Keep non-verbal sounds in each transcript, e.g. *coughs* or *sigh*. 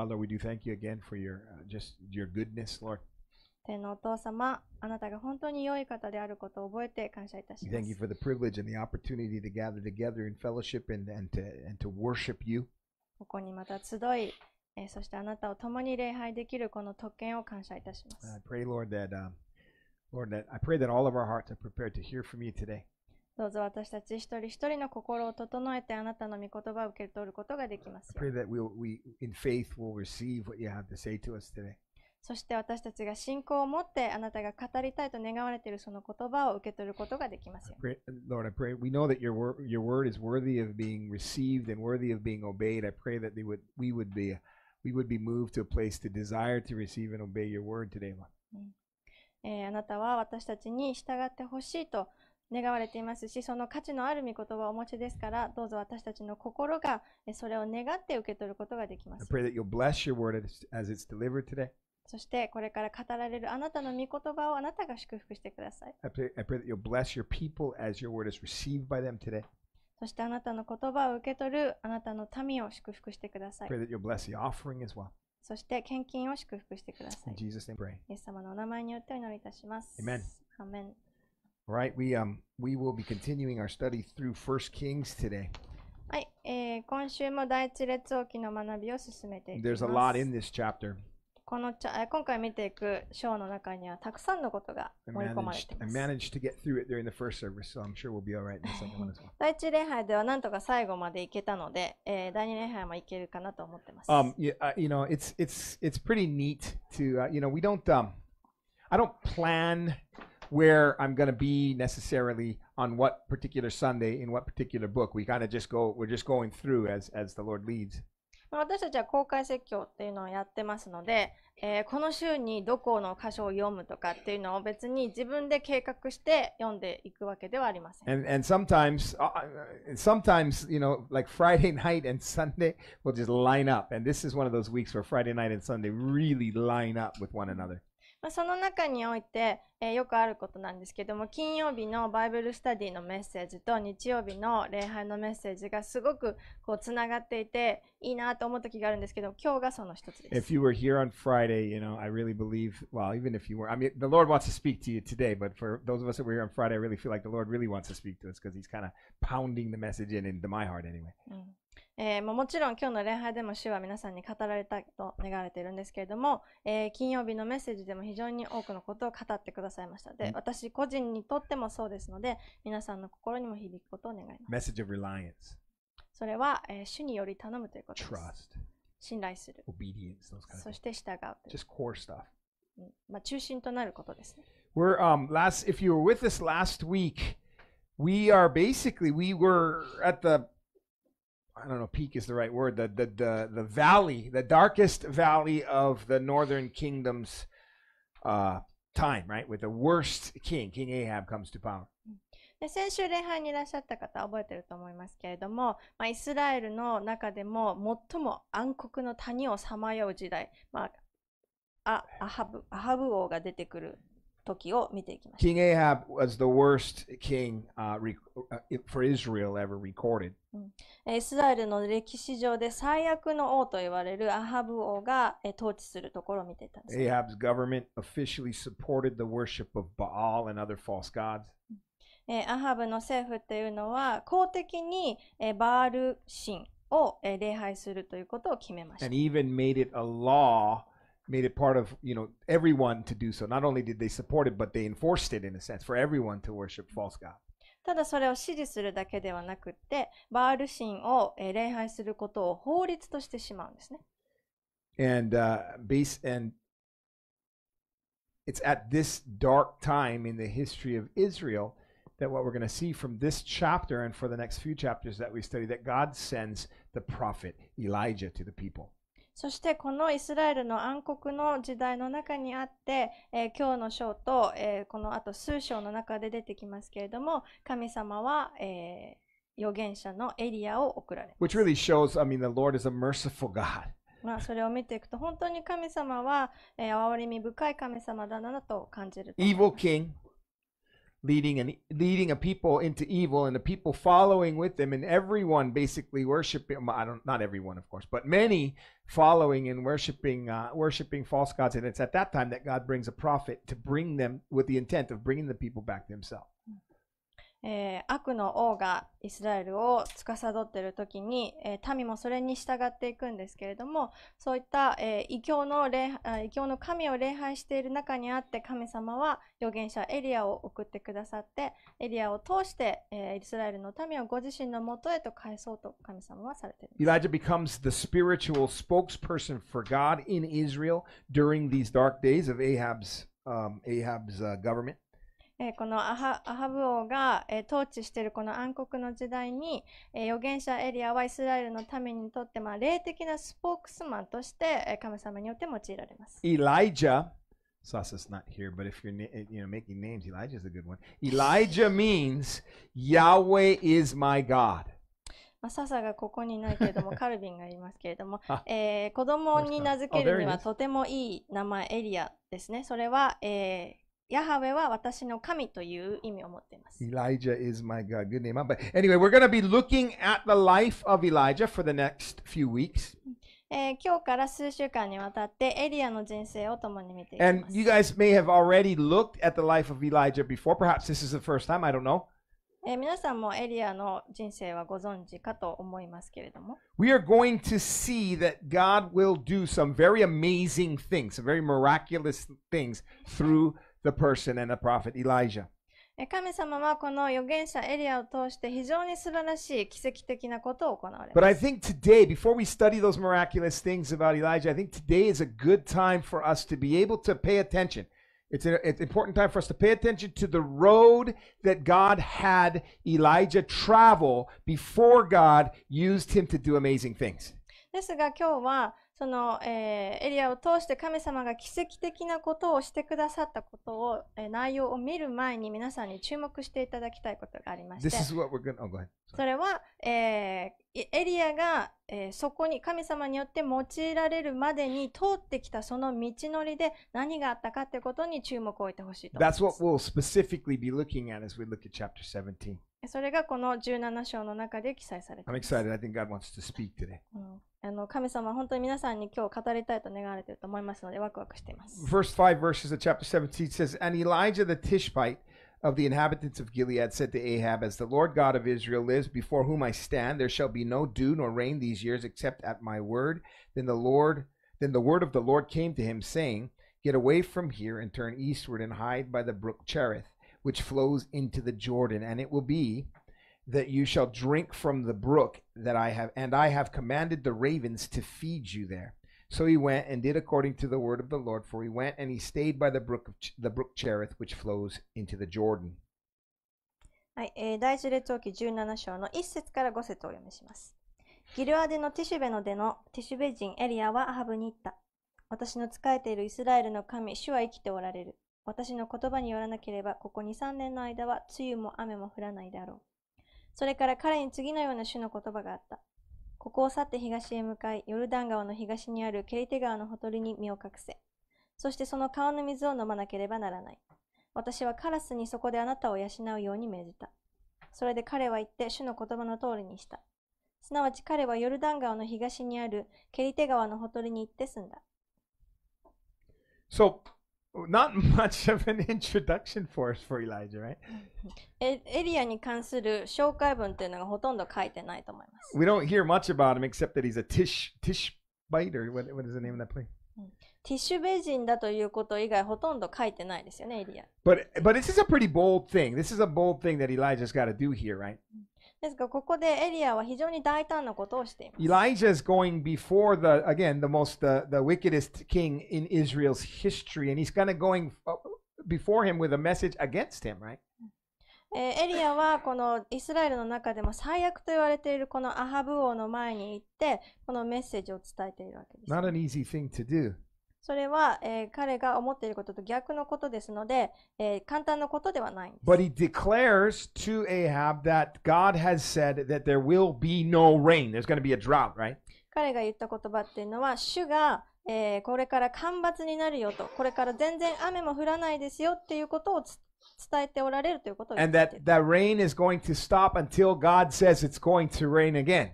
Father, we do thank you again for your uh, just your goodness, Lord. 天のお父様、あなたが本当に良い方であることを覚えて感謝いたし We thank you for the privilege and the opportunity to gather together in fellowship and, and to and to worship you. ここにまた集い、えーそしてあなたを共に礼拝できるこの特権を感謝いたしま And Lord, that um, Lord, that I pray that all of our hearts are prepared to hear from you today. どうぞ私たち一人一人の心を整えてあなたの御言葉を受け取ることができますそして私たちが信仰を持ってあなたが語りたいと願われているその言葉を受け取ることができますよ。Lord, I pray we know that your word, your word is worthy of being received and worthy of being obeyed. I pray that they would, we would be we would be moved to a place to desire to receive and obey your word today, Lord. あなたは私たちに従ってほしいと願われていますし、その価値のある御言葉をお持ちですから、どうぞ私たちの心がそれを願って受け取ることができます。そしてこれから語られるあなたの御言葉をあなたが祝福してください。そしてあなたの言葉を受け取るあなたの民を祝福してください。そして献金を祝福してください。イエス様のお名前によってお祈りいたします。Amen. Amen. All right, we um we will be continuing our study through First Kings today. はい、えー、今週も第一列王記の学びを進めて There's a lot in this chapter. このちゃえ今回見ていく章の中にはたくさんのことが I 盛り込まれて m a n a g います。m a i n the first service, so I'm sure we'll be all right n e s e c o n e 第一礼拝ではなんとか最後まで行けたので、えー、第二礼拝も行けるかなと思ってます。Um, yeah, uh, you know, it's it's it's pretty neat to uh, you know we don't um, I don't plan where I'm going to be necessarily on what particular Sunday in what particular book. We kind of just go, we're just going through as, as the Lord leads. 私たちは公開説教っていうのをやってますので、えー、この週にどこの箇所を読むとかっていうのを別に自分で計画して読んでいくわけではありません。And, and sometimes, uh, uh, sometimes, you know, like Friday *laughs* night and Sunday will just line up. And this is one of those weeks where Friday night and Sunday really line up with one another. まあ、その中において、えー、よくあることなんですけども金曜日のバイブルスタディのメッセージと日曜日の礼拝のメッセージがすごくこうつながっていていいなと思う時があるんですけど今日がその一つです。If you were here on Friday, you know, I really believe, well, even if you were, I mean, the Lord wants to speak to you today, but for those of us that were here on Friday, I really feel like the Lord really wants to speak to us because He's kind of pounding the message in into my heart anyway. うんえー、まあ、もちろん今日の礼拝でも主は皆さんに語られたと願われているんですけれども、えー、金曜日のメッセージでも非常に多くのことを語ってくださいましたで私個人にとってもそうですので皆さんの心にも響くことを願います Message of r e それは、えー、主により頼むということです Trust. 信頼する Obedience, kind of そして従う Just core stuff. うんまあ、中心となることですね We're, um, last, if you were with us last week, we are basically, we were at the I don't know, peak is the right word, the, the, the, the valley, the darkest valley of the northern kingdom's uh, time, right? With the worst king, King Ahab comes to power. で先週礼拝にいらっしゃった方覚えてると思いますけれども、まあ、イスラエルの中でも最も暗黒の谷をさまよう時代、まあ、アハブアハブ王が出てくる時を見ていきまし King Ahab was the worst king、uh, for Israel ever recorded. イスラエルの歴史上で最悪の王と言われるアハブ王が統治するところを見ていたんです。Ahab's government officially supported the worship of Baal and other false gods. アハブの政府っいうのは公的にバール神を礼拝するということを決めました。And even made it a law made it part of you know everyone to do so. Not only did they support it, but they enforced it in a sense for everyone to worship false god. ただそれを支持するだけではなくて、バール神を礼拝することを法律としてしまうんですね。And, uh, base, and it's at this dark time in the history of Israel that what we're going to see from this chapter and for the next few chapters that we study that God sends the prophet Elijah to the people. そしてこのイスラエルの暗黒の時代の中にあって、えー、今日の章と、えー、このあと数章の中で出てきますけれども神様は、えー、預言者のエリアを送られます。Which really shows, I mean, the Lord is a merciful God. まあそれを見ていくと本当に神様は、えー、憐れみ深い神様だなと感じる。Evil king. leading and leading a people into evil and the people following with them and everyone basically worshiping i don't not everyone of course but many following and worshiping uh, worshiping false gods and it's at that time that god brings a prophet to bring them with the intent of bringing the people back to himself えー、悪の王がイスラエルを司っている時に、えー、民もそれに従っていくんですけれどもそういった、えー、異教の礼異教の神を礼拝している中にあって神様は預言者エリアを送ってくださってエリアを通して、えー、イスラエルの民をご自身のもとへと返そうと神様はされています。Elijah becomes the spiritual spokesperson for God in Israel during these dark days of Ahab's, um, Ahab's、uh, government. えこのアハアハブ王が、え統治しているこの暗黒の時代に、え預言者エリアはイスラエルの民にとって、まあ、霊的なスポークスマンとして、え神様によって用いられます。Elijah Sasa, s not here, but if you're you know making names, Elijah s a good one. Elijah *laughs* means Yahweh is my God. まあ、サがここにないけれども、*laughs* カルビンがいますけれども、えー、子供に名付けるにはとてもいい名前、エリアですね。それは、えヤハウェは私の神という意味を持っています。Elijah is my God. Good name. But anyway, we're going to be looking at the life of Elijah for the next few weeks. えー、今日から数週間にわたってエリアの人生を共に見ていきます。And you guys may have already looked at the life of Elijah before. Perhaps this is the first time. I don't know. えー、皆さんもエリアの人生はご存知かと思いますけれども。We are going to see that God will do some very amazing things, some very miraculous things through the person and the prophet Elijah. 神様はこの預言者エリアを通して非常に素晴らしい奇跡的なことを行われます。But I think today, before we study those miraculous things about Elijah, I think today is a good time for us to be able to pay attention. It's an important time for us to pay attention to the road that God had Elijah travel before God used him to do amazing things. ですが今日はその、えー、エリアを通して神様が奇跡的なことをしてくださったことを、えー、内容を見る前に皆さんに注目していただきたいことがありまして This is what we're gonna... Oh, go ahead. それは、えー、エリアが、えー、そこに神様によって用いられるまでに通ってきたその道のりで何があったかということに注目を置いてほしいと思います。That's what we'll specifically be looking at as we look at chapter 17. それがこの17章の中で記載されて I'm excited. I think God wants to speak today. あの神様本当に皆さんに今日語りたいと願われていると思いますのでワクワクしています。Verse 5 verses of chapter 17 says, And Elijah the Tishbite of the inhabitants of Gilead said to Ahab, As the Lord God of Israel lives, before whom I stand, there shall be no dew nor rain these years except at my word. Then the Lord, then the word of the Lord came to him, saying, Get away from here and turn eastward and hide by the brook Cherith, which flows into the Jordan. And it will be that you shall drink from the brook that I have, and I have commanded the ravens to feed you there. So he went and did according to the word of the Lord, for he went and he stayed by the brook, of Ch- the brook Cherith, which flows into the Jordan. はいえー、大事列王記17章の1節から5節をお読みします。ギルアデのティシュベの出のティシュベ人エリアはアハブに行った。私の仕えているイスラエルの神、主は生きておられる。私の言葉によらなければ、ここ2、3年の間は、梅雨も雨も降らないであろう。それから彼に次のような種の言葉があった。ここを去って東へ向かい、ヨルダン川の東にあるケリテ川のほとりに身を隠せ。そしてその川の水を飲まなければならない。私はカラスにそこであなたを養うように命じた。それで彼は言って主の言葉の通りにした。すなわち彼はヨルダン川の東にあるケリテ川のほとりに行って住んだ。So, not *laughs* much of an introduction for us for Elijah, right? *laughs* We do don't hear much about him except that he's a Tish tish biter. what, what is the name of that place? Mm. ティッシュベ人だということ以外ほとんど書いてないですよね、エリア。But but this is a pretty bold thing. This is a bold thing that Elijah's got to do here, right? Mm. ですが、ここでエリアは非常に大胆なことをしています。Elijah is going before the, again, the most, the, the wickedest king in Israel's history, and he's kind of going before him with a message against him, right? えー、エリアはこのイスラエルの中でも最悪と言われているこのアハブ王の前に行ってこのメッセージを伝えているわけです。Not an easy thing to do. それは、え彼が思っていることと逆のことですので、え簡単なことではないで。No drought, right? 彼が言った言葉っていうのは、主が、えー、これから干ばつになるよと、これから全然雨も降らないですよっていうことを伝えておられるということを言っている。And that, that rain is going to stop until God says it's going to rain again.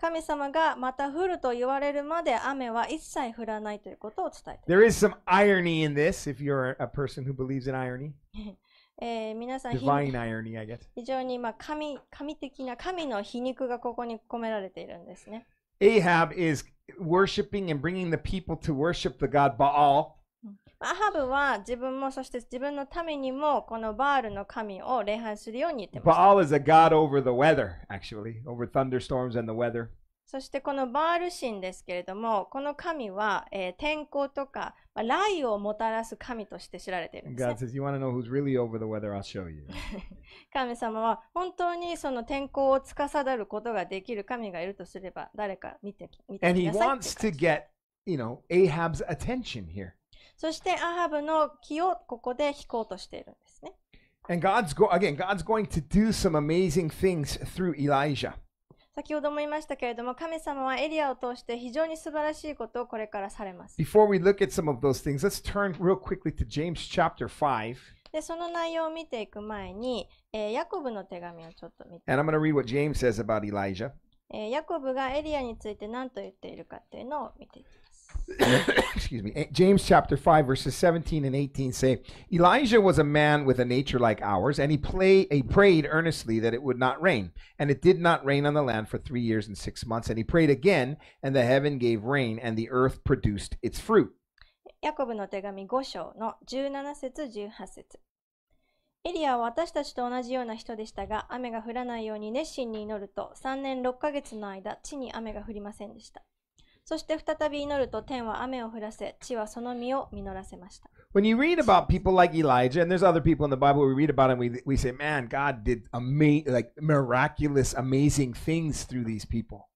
神様がまた降ると言われるまで雨は一切降らないということを伝えてい There ます。is some irony in this if you're a person who believes in irony. えー皆さん、ひ Divine irony, I guess. 非常にまあ神神的な神の皮肉がここに込められているんですね。Ahab is worshiping and bringing the people to worship the god Baal アハブは自分もそして自分のためにもこのバールの神を礼拝するように言ってました。b a a is a god over the weather, actually, over thunderstorms and the weather. そしてこのバール神ですけれども、この神は、えー、天候とか、まあ、雷雨をもたらす神として知られているんです、ね。*laughs* 神様は本当にその天候を司ることができる神がいるとすれば、誰か見て見てください。And he wants to get, you know, Ahab's attention here. そしてアハブの木をここで引こうとしているんですね。And God's go again, God's going to do some amazing things through Elijah. 先ほども言いましたけれども、神様はエリアを通して非常に素晴らしいことをこれからされます。Before we look at some of those things, let's turn real quickly to James chapter 5. で、その内容を見ていく前に、えー、ヤコブの手紙をちょっと見て。And I'm going to read what James says about Elijah. えー、ヤコブがエリアについて何と言っているかというのを見ていきます。*coughs* excuse me, James chapter 5, verses 17 and 18 say, Elijah was a man with a nature like ours, and he, play, he prayed earnestly that it would not rain. And it did not rain on the land for three years and six months. And he prayed again, and the heaven gave rain, and the earth produced its fruit. ヤコブの手紙5章の17節18節エリアは私たちと同じような人でしたが雨が降らないように熱心に祈ると3年6ヶ月の間地に雨が降りませんでした。そして再び祈ると天は雨を降らせ、地はその実を実らせました。When you read about people like Elijah, and there's other people in the Bible we read about, and we, we say, man, God did ama- like miraculous, amazing things through these people.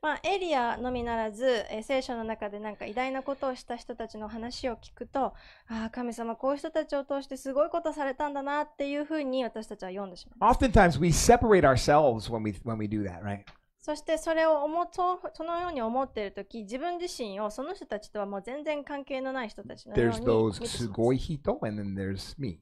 まあ、エリアのみならず、えー、聖書の中でなんか偉大なことをした人たちの話を聞くと、ああ、神様、こういう人たちを通してすごいことされたんだなっていうふうに私たちは読んでしまう。Oftentimes we separate ourselves when we, when we do that, right? そしてそれを思そそのように思っているとき、自分自身をその人たちとはもう全然関係のない人たちのように There's those すごい人 and then there's me.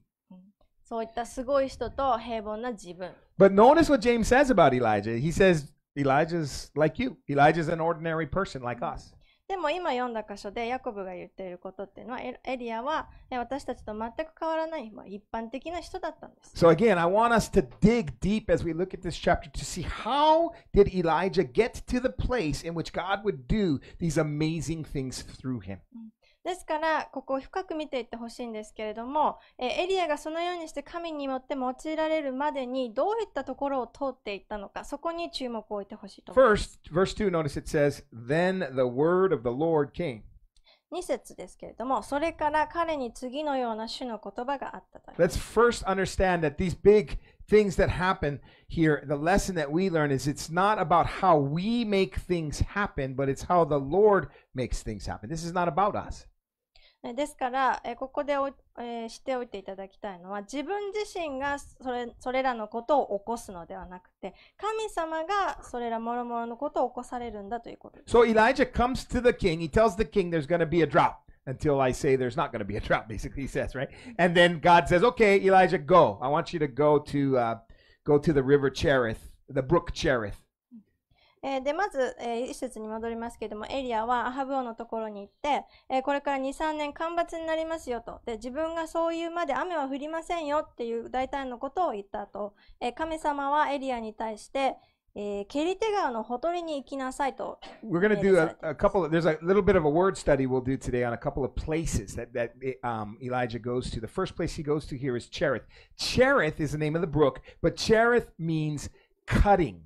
そういったすごい人と平凡な自分。But notice what James says about Elijah. He says Elijah's like you. Elijah's an ordinary person like us. でも今読んだ箇所でヤコブが言っていることっていうのはエリアは私たちと全く変わらない、まあ、一般的な人だったんです。So again, I want us to dig deep as we look at this chapter to see how did Elijah get to the place in which God would do these amazing things through him. Mm. ですから、ここを深く見ていってほしいんですけれども、えエリアがそのようにして神によって用いられるまでにどういったところを通っていったのか、そこに注目を置いてほしいと思います。First, verse 2, notice it says, Then the word of the Lord came. 2節ですけれども、それから彼に次のような主の言葉があったと。Let's first understand that these big things that happen here, the lesson that we learn is it's not about how we make things happen, but it's how the Lord makes things happen. This is not about us. ですから、えここでお、えー、知っておいていただきたいのは自分自身がそれそれらのことを起こすのではなくて神様がそれらもろもろのことを起こされるんだということです。So Elijah comes to the king, he tells the king there's going to be a drought. Until I say there's not going to be a drought, basically he says, right? And then God says, "Okay, Elijah, go. I want you to go to uh, go to the river Cherith, the brook Cherith, えー、でまず、えー、一節に戻りますけれどもエリアはアハブ王のところに行って、えー、これから23年干ばつになりますよとで自分がそういうまで雨は降りませんよっていう大胆のことを言った後、えー、神様はエリアに対して、えー、ケリテ川のほとりに行きなさいと。We're going to do a, a couple, of, there's a little bit of a word study we'll do today on a couple of places that, that um, Elijah goes to. The first place he goes to here is Cherith. Cherith is the name of the brook, but Cherith means cutting.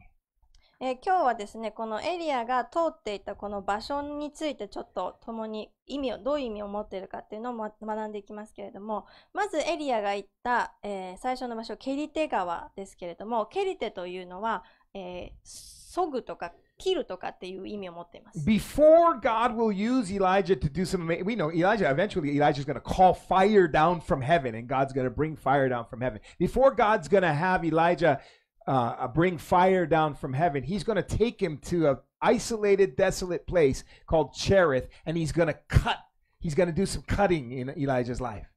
えー、今日はですねこのエリアが通っていたこの場所についてちょっと共に意味をどういう意味を持っているかっていうのを学んでいきますけれどもまずエリアが行った、えー、最初の場所ケリテ川ですけれどもケリテというのは、えー、とか切るとかっていう意味を持っています。Before God will use Elijah to do some, amazing we know Elijah, eventually Elijah is going to call fire down from heaven and God's going to bring fire down from heaven. Before God's going to have Elijah uh, bring fire down from heaven. He's going to take him to an isolated, desolate place called Cherith, and he's going to cut. He's going to do some cutting in Elijah's life.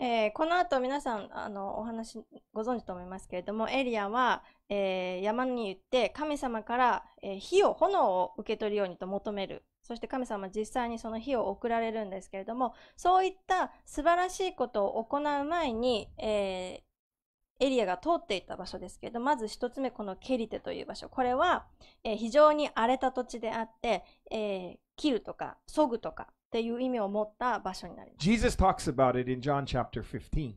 えー、この後皆さんあのお話ご存知と思いますけれどもエリアは、えー、山に行って神様から、えー、火を炎を受け取るようにと求めるそして神様実際にその火を送られるんですけれどもそういった素晴らしいことを行う前に、えエリアが通っていた場所ですけどまず1つ目このケリテという場所これは、えー、非常に荒れた土地であって、えー、切るとかそぐとかっていう意味を持った場所になります。Jesus talks about it in John chapter 15.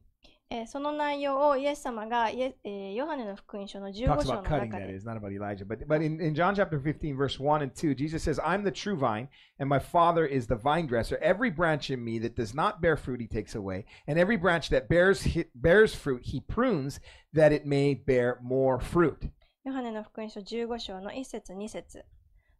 えー、その内容をイエス様がイエ、えー、ヨハネの福音書の15章の中で that is, not about Elijah. But, but in, in John chapter 15, verse 1 and 2, Jesus says, I'm the true vine, and my Father is the vine dresser. Every branch in me that does not bear fruit, he takes away, and every branch that bears, bears fruit, he prunes, that it may bear more fruit. ヨハネの福音書15章の1節2節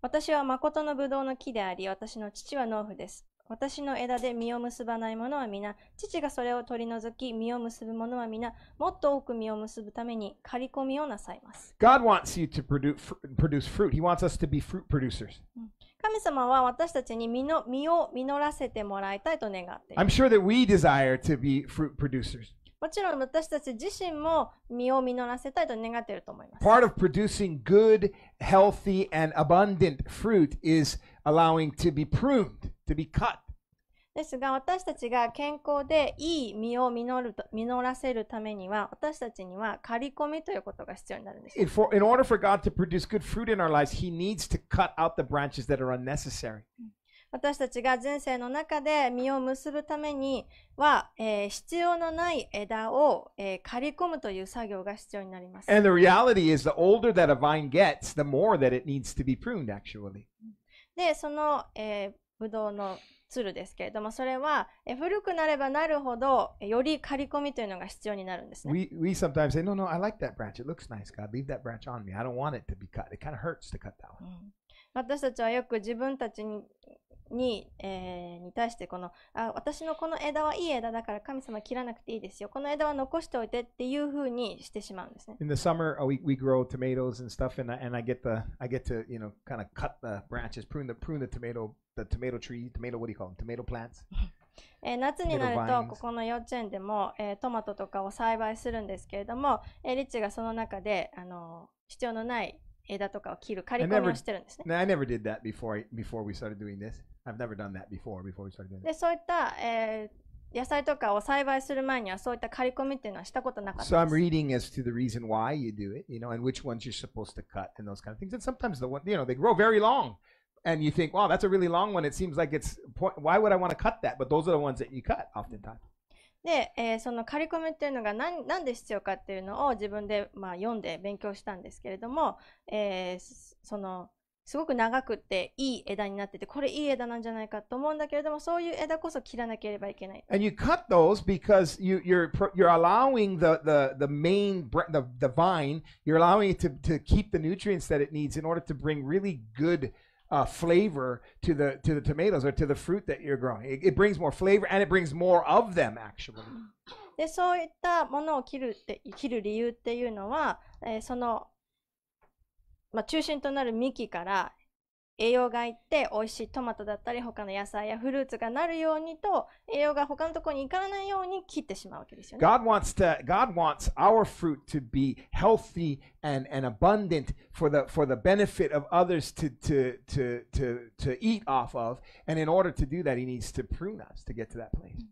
私は誠のブドウの木であり、私の父は農夫です。私の枝で実を結ばないものは皆、父がそれを取り除き、実を結ぶものは皆、もっと多く実を結ぶために刈り込みをなさいます。God wants you to produce fruit. He wants us to be fruit producers. 神様は私たちに実の実を実らせてもらいたいと願っています。I'm sure that we desire to be fruit producers. もちろん私たち自身も身を実らせたいと願っていると思います。Part of producing good, healthy, and abundant fruit is allowing to be pruned, to be cut. ですが私たちが健康でいい実を実る実らせるためには私たちには刈り込みということが必要になるんです。In, for, in order for God to produce good fruit in our lives, He needs to cut out the branches that are unnecessary. うん私たちが人生の中で実を結ぶためには、えー、必要のない枝を、えー、刈り込むという作業が必要になります。And the reality is the older that a vine gets, the more that it needs to be pruned actually. で、その、えー、ブドウのツルですけれども、それは古くなればなるほど、より刈り込みというのが必要になるんですね。We, we sometimes say, no, no, I like that branch. It looks nice, God. Leave that branch on me. I don't want it to be cut. It kind of hurts to cut that one. 私たちはよく自分たちに,、えー、に対してこのあ私のこの枝はいい枝だから神様切らなくていいですよこの枝は残しておいてっていうふうにしてしまうんですね。In the summer, we, we grow tomatoes and stuff, and I, and I get the I get to you know kind of cut the branches, prune the prune the tomato the tomato tree, tomato what do you call them, tomato plants. えー、夏になるとここの幼稚園でも、えー、トマトとかを栽培するんですけれども、えー、リッチがその中であの必要のない枝とかを切る刈り込みをしてるんですね。I never did that before, before we started doing this. I've never done that before, before we started doing this. で、そういった、えー、野菜とかを栽培する前にはそういった刈り込みっていうのはしたことなかったです。So I'm reading as to the reason why you do it, you know, and which ones you're supposed to cut and those kind of things. And sometimes the one, you know, they grow very long. And you think, wow, that's a really long one. It seems like it's, why would I want to cut that? But those are the ones that you cut oftentimes. で、えー、その刈り込みっていうのが何何で必要かっていうのを自分で、まあ、読んで勉強したんですけれども、えー、そのすごく長くていい枝になっててこれいい枝なんじゃないかと思うんだけれどもそういう枝こそ切らなければいけない。And you cut those because you, you're, you're allowing the, the, the main the, the vine, you're allowing it to, to keep the nutrients that it needs in order to bring really good uh, flavor to the to the tomatoes or to the fruit that you're growing. It, it brings more flavor and it brings more of them actually. *gasps* でそういったものを切るって切る理由っていうのは、えー、その、まあ、中心となる幹から栄養がいって美味しいトマトだったり他の野菜やフルーツがなるようにと栄養が他のところに行かないように切ってしまうわけですよね。God wants, to, God wants our fruit to be healthy and, and abundant for the, for the benefit of others to, to, to, to, to eat off of. And in order to do that, He needs to prune us to get to that place.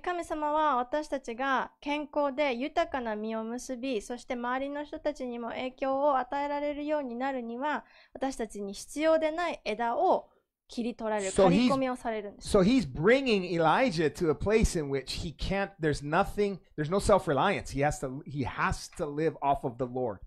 神様は私たちが健康で豊かな実を結び、そして周りの人たちにも影響を与えられるようになるには、私たちに必要でない枝を切り取られる、s 刈り込みをされるんです。So he's bringing Elijah to a place in which he can't, there's nothing, there's no self-reliance. He has to, he has to live off of the Lord.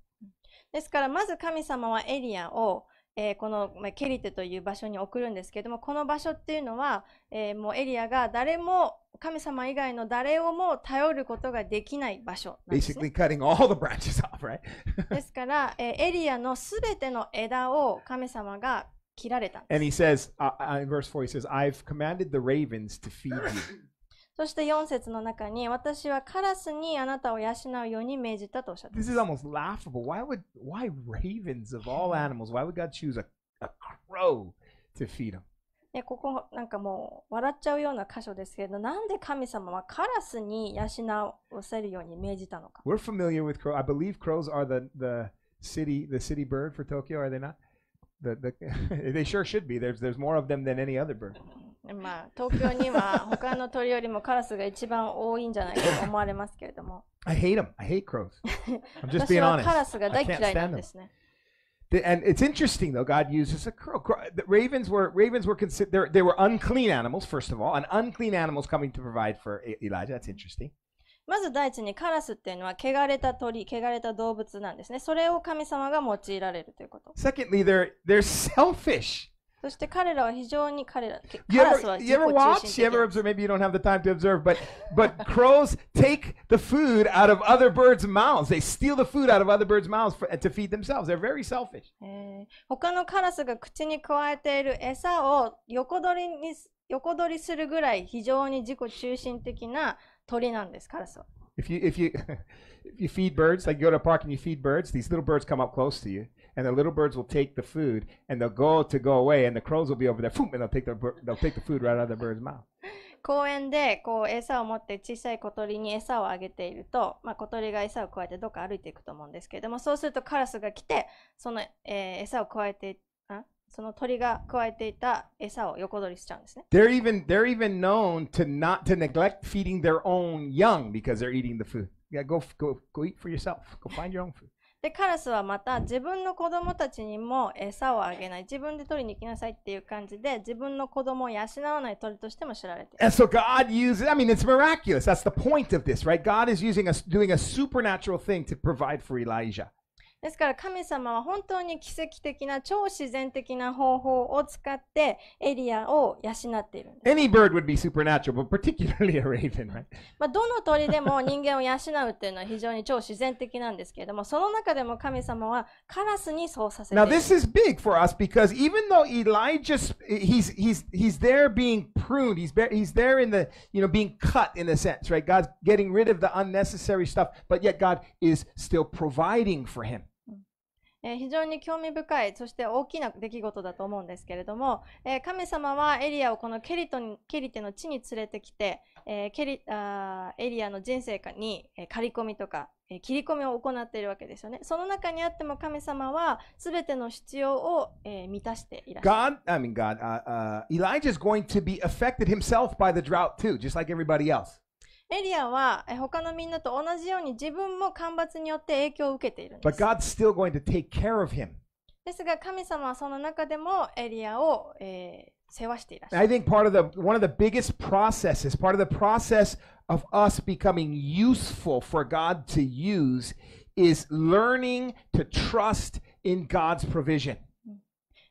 ですから、まず神様はエリアをえー、このケリテという場所に送るんですけどもこの場所っていうのは、えー、もうエリアが誰も神様以外の誰をも頼ることができない場所なんです、ね。Off, right? *laughs* ですから、えー、エリアのすべての枝を神様が切られたんです。And he says, uh, in verse 4, he says, I've commanded the ravens to feed you. *laughs* そして4節の中に、私はカラスにあなたを養うように命じたとおっしゃって This い is ます。almost laughable. Why would, ravens of all animals, why would God choose a, crow to feed them? ここなんかもう笑っちゃうような箇所ですけど、なんで神様はカラスに養わせるように命じたのか We're familiar with crow. s I believe crows are the, the, city, the city bird for Tokyo, are they not? The, the, they sure should be. There's, there's more of them than any other bird. まあ、東京には他の鳥よりもカラスが一番多いんじゃないかと思われますけれども。I hate them. I hate crows. I'm just being honest. カラスが大嫌いなんですね。The, and it's interesting though. God uses a crow. The ravens were ravens were considered they were unclean animals first of all, and unclean animals coming to provide for Elijah. That's interesting. まず第一にカラスっていうのは汚れた鳥、汚れた動物なんですね。それを神様が用いられるということ。Secondly, they're they're selfish. そして彼らは非常に彼ら、カラスは自己 You ever 中 watch? 心 You 的 ever observe? Maybe you don't have the time to observe, but but crows take the food out of other birds' mouths. They steal the food out of other birds' mouths for, to feed themselves. They're very selfish. えー他のカラスが口に加えている餌を横取りにす横取りするぐらい非常に自己中心的な鳥なんです、カラスは。If you if you if you feed birds, like you go to a park and you feed birds, these little birds come up close to you, and the little birds will take the food, and they'll go to go away, and the crows will be over there, o o m and they'll take the they'll take the food right out of the bird's mouth. 公園でこう餌を持って小さい小鳥に餌をあげていると、まあ、小鳥が餌を加えてどっか歩いていくと思うんですけれどもそうするとカラスが来てその、えー、餌を加えてあその鳥が加えていた餌を横取りしちゃうんですね。They're even, they're even known to not to neglect feeding their own young because they're eating the food. Yeah, go, go, go eat for yourself. Go find your own food. でカラスはまた自分の子供たちにも餌をあげない自分で取りに行きなさいっていう感じで自分の子供を養わない鳥としても知られている。And so God uses, I mean, it's miraculous. That's the point of this, right? God is using us doing a supernatural thing to provide for Elijah. ですから神様は本当に奇跡的な超自然的な方法を使ってエリアを養っているんです。Any bird would be supernatural, but particularly a raven, right? まあどの鳥でも人間を養うというのは非常に超自然的なんですけれども、その中でも神様はカラスにそうさせている。Now this is big for us because even though Elijah, he's he's he's there being pruned, he's there, he's there in the you know being cut in a sense, right? God's getting rid of the unnecessary stuff, but yet God is still providing for him. え非常に興味深いそして大きな出来事だと思うんですけれども、え神様はエリアをこのケリトにケリテの地に連れてきて、えケリあエリアの人生に、え刈り込みとか、え切り込みを行っているわけですよねその中にあっても神様は全ての必要を、え満たしていらっしゃる God I mean God uh, uh, Elijah is going to be affected himself by the drought too just like everybody else エリアは他のみんなと同じように自分も干ばつによって影響を受けているんです。But God's still going to take care of him. ですが神様はその中でもエリアを、えー、世話していらっしゃる。I think part of the one of the biggest processes, part of the process of us becoming useful for God to use is learning to trust in God's provision.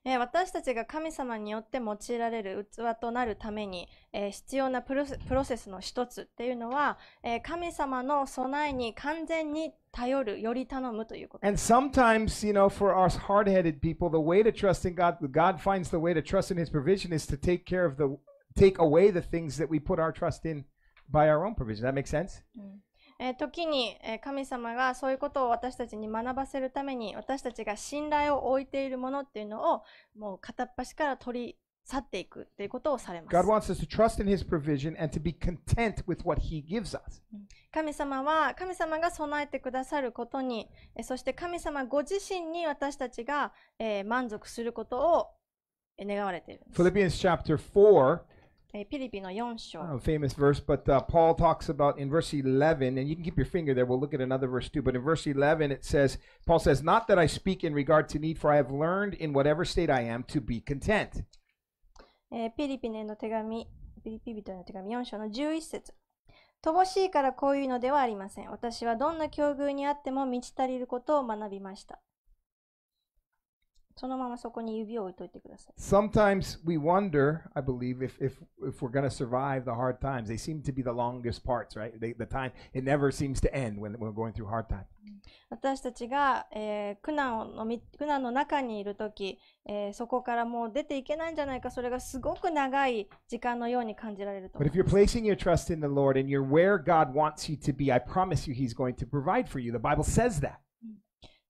え私たちが神様によって用いられる器となるために、え必要なプロプロセスの一つっていうのは、え神様の備えに完全に頼る、より頼むということ。And sometimes, you know, for o u r hard-headed people, the way to trust in God, God finds the way to trust in His provision is to take care of the, take away the things that we put our trust in by our own provision. That makes sense? え時に神様がそういうことを私たちに学ばせるために私たちが信頼を置いているものっていうのをもう片っ端から取り去っていくということをされます。God wants us to trust in His provision and to be content with what He gives us. 神様は神様が備えてくださることに、そして神様ご自身に私たちが、えー、満足することを願われている。Philippians chapter 4ピリピの4章。A famous verse, but、uh, Paul talks about in verse 11, and you can keep your finger there. We'll look at another verse too. But in verse 11, it says, Paul says, Not that I speak in regard to need, for I have learned in whatever state I am to be content. ピリピへの手紙、ピリピ人への手紙4章の11節乏しいからこういうのではありません。私はどんな境遇にあっても満ち足りることを学びました。そのままそこに指を置いといてください。Sometimes we wonder, I believe, if if if we're going to survive the hard times. They seem to be the longest parts, right? They, the time it never seems to end when we're going through hard times. 私たちが、えー、苦難のみ苦難の中にいるとき、えー、そこからもう出ていけないんじゃないか、それがすごく長い時間のように感じられると。But if you're placing your trust in the Lord and you're where God wants you to be, I promise you, He's going to provide for you. The Bible says that.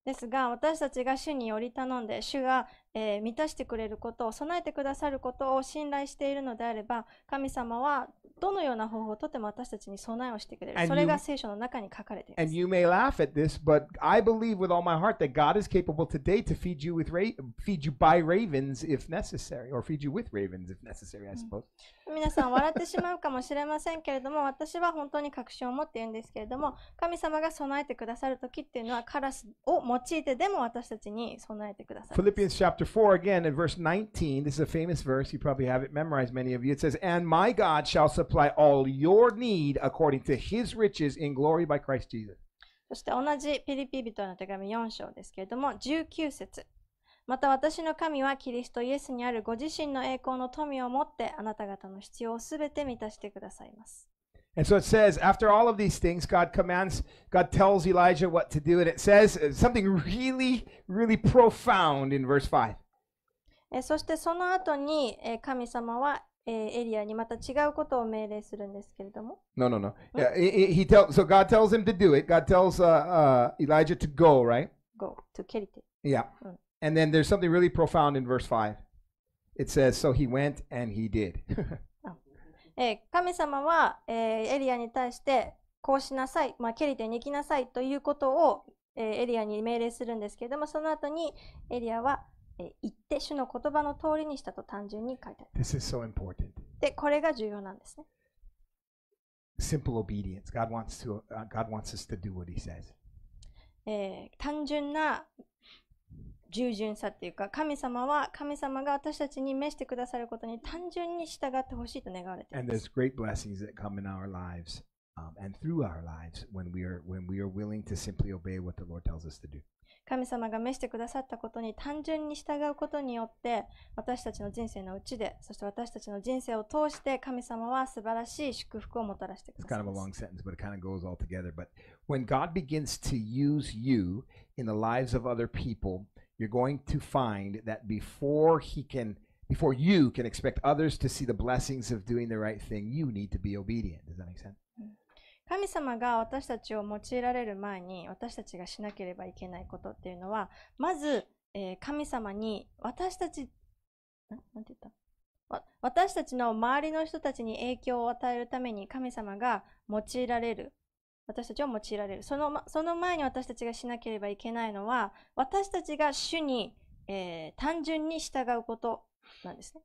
ですが私たちが主により頼んで主がえー、満たしてくれることを備えてくださることを信頼しているのであれば神様はどのような方法をとても私たちに備えをしてくれる。それが聖書の中に書かれています。And you may laugh at this, but I believe with all my heart that God is capable today to feed you, with ra feed you by ravens if necessary, or feed you with ravens if necessary, I suppose. 皆さん笑ってしまうかもしれませんけれども、私は本当に確信を持っているんですけれども、神様が備えてくださるときっていうのは、カラスを用いてでも私たちに備えてくださる。Philippians chapter 4, again, in verse 19, this is a famous verse. You probably have it memorized, many of you. It says, And my God shall supply all your need according to his riches in glory by Christ Jesus. そして同じピリピ人の手紙4章ですけれども、19節。また私の神はキリストイエスにあるご自身の栄光の富をもってあなた方の必要をすべて満たしてくださいます。And so it says, after all of these things, God commands, God tells Elijah what to do. And it says uh, something really, really profound in verse 5. そしてその後に神様はエリアにまた違うことを命令するんですけれども。No, no, no. Hmm? Yeah, he tell, so God tells him to do it. God tells uh, uh, Elijah to go, right? Go, to Kerite. Yeah. Hmm. And then there's something really profound in verse 5. It says, So he went and he did. *laughs* え神様は、えエリアに対してこうしなさい、まあ、ケリテに行きなさいということを、えエリアに命令するんですけれどもその後にエリアは、え言って主の言葉の通りにしたと単純に書いてある。This is so important. でこれが重要なんですね。Simple obedience. God wants, to, God wants us to do what He says. 単純な従順さっていうか神様は神様が私たちに召してくださることに単純に従ってほしいと願われてい And ま there's す。great blessings that come in our lives m and through our lives when we are when we are willing to simply obey what the Lord tells us to do. It's kind of a long sentence, but it kind of goes all together. But when God begins to use you in the lives of other people, you're going to find that before he can before you can expect others to see the blessings of doing the right thing, you need to be obedient. Does that make sense? 神様が私たちを用いられる前に私たちがしなければいけないことっていうのはまず、えー、神様に私たちなんて言った私たちの周りの人たちに影響を与えるために神様が用いられる私たちは用いられるそのその前に私たちがしなければいけないのは私たちが主に、えー、単純に従うことなんですね。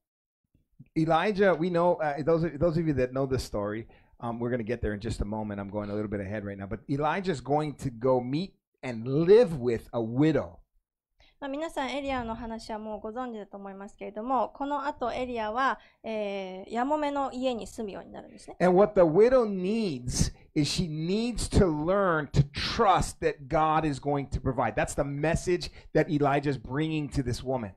Elijah, we know, uh, those, of, those of you that know this story, um, we're going to get there in just a moment. I'm going a little bit ahead right now. But Elijah's going to go meet and live with a widow. まあ、皆さんエリアの話はもうご存知だと思いますけれども、この後エリアは、えー、ヤモメの家に住むようになるんですね。And what the widow needs is she needs to learn to trust that God is going to provide. That's the message that Elijah is bringing to this woman.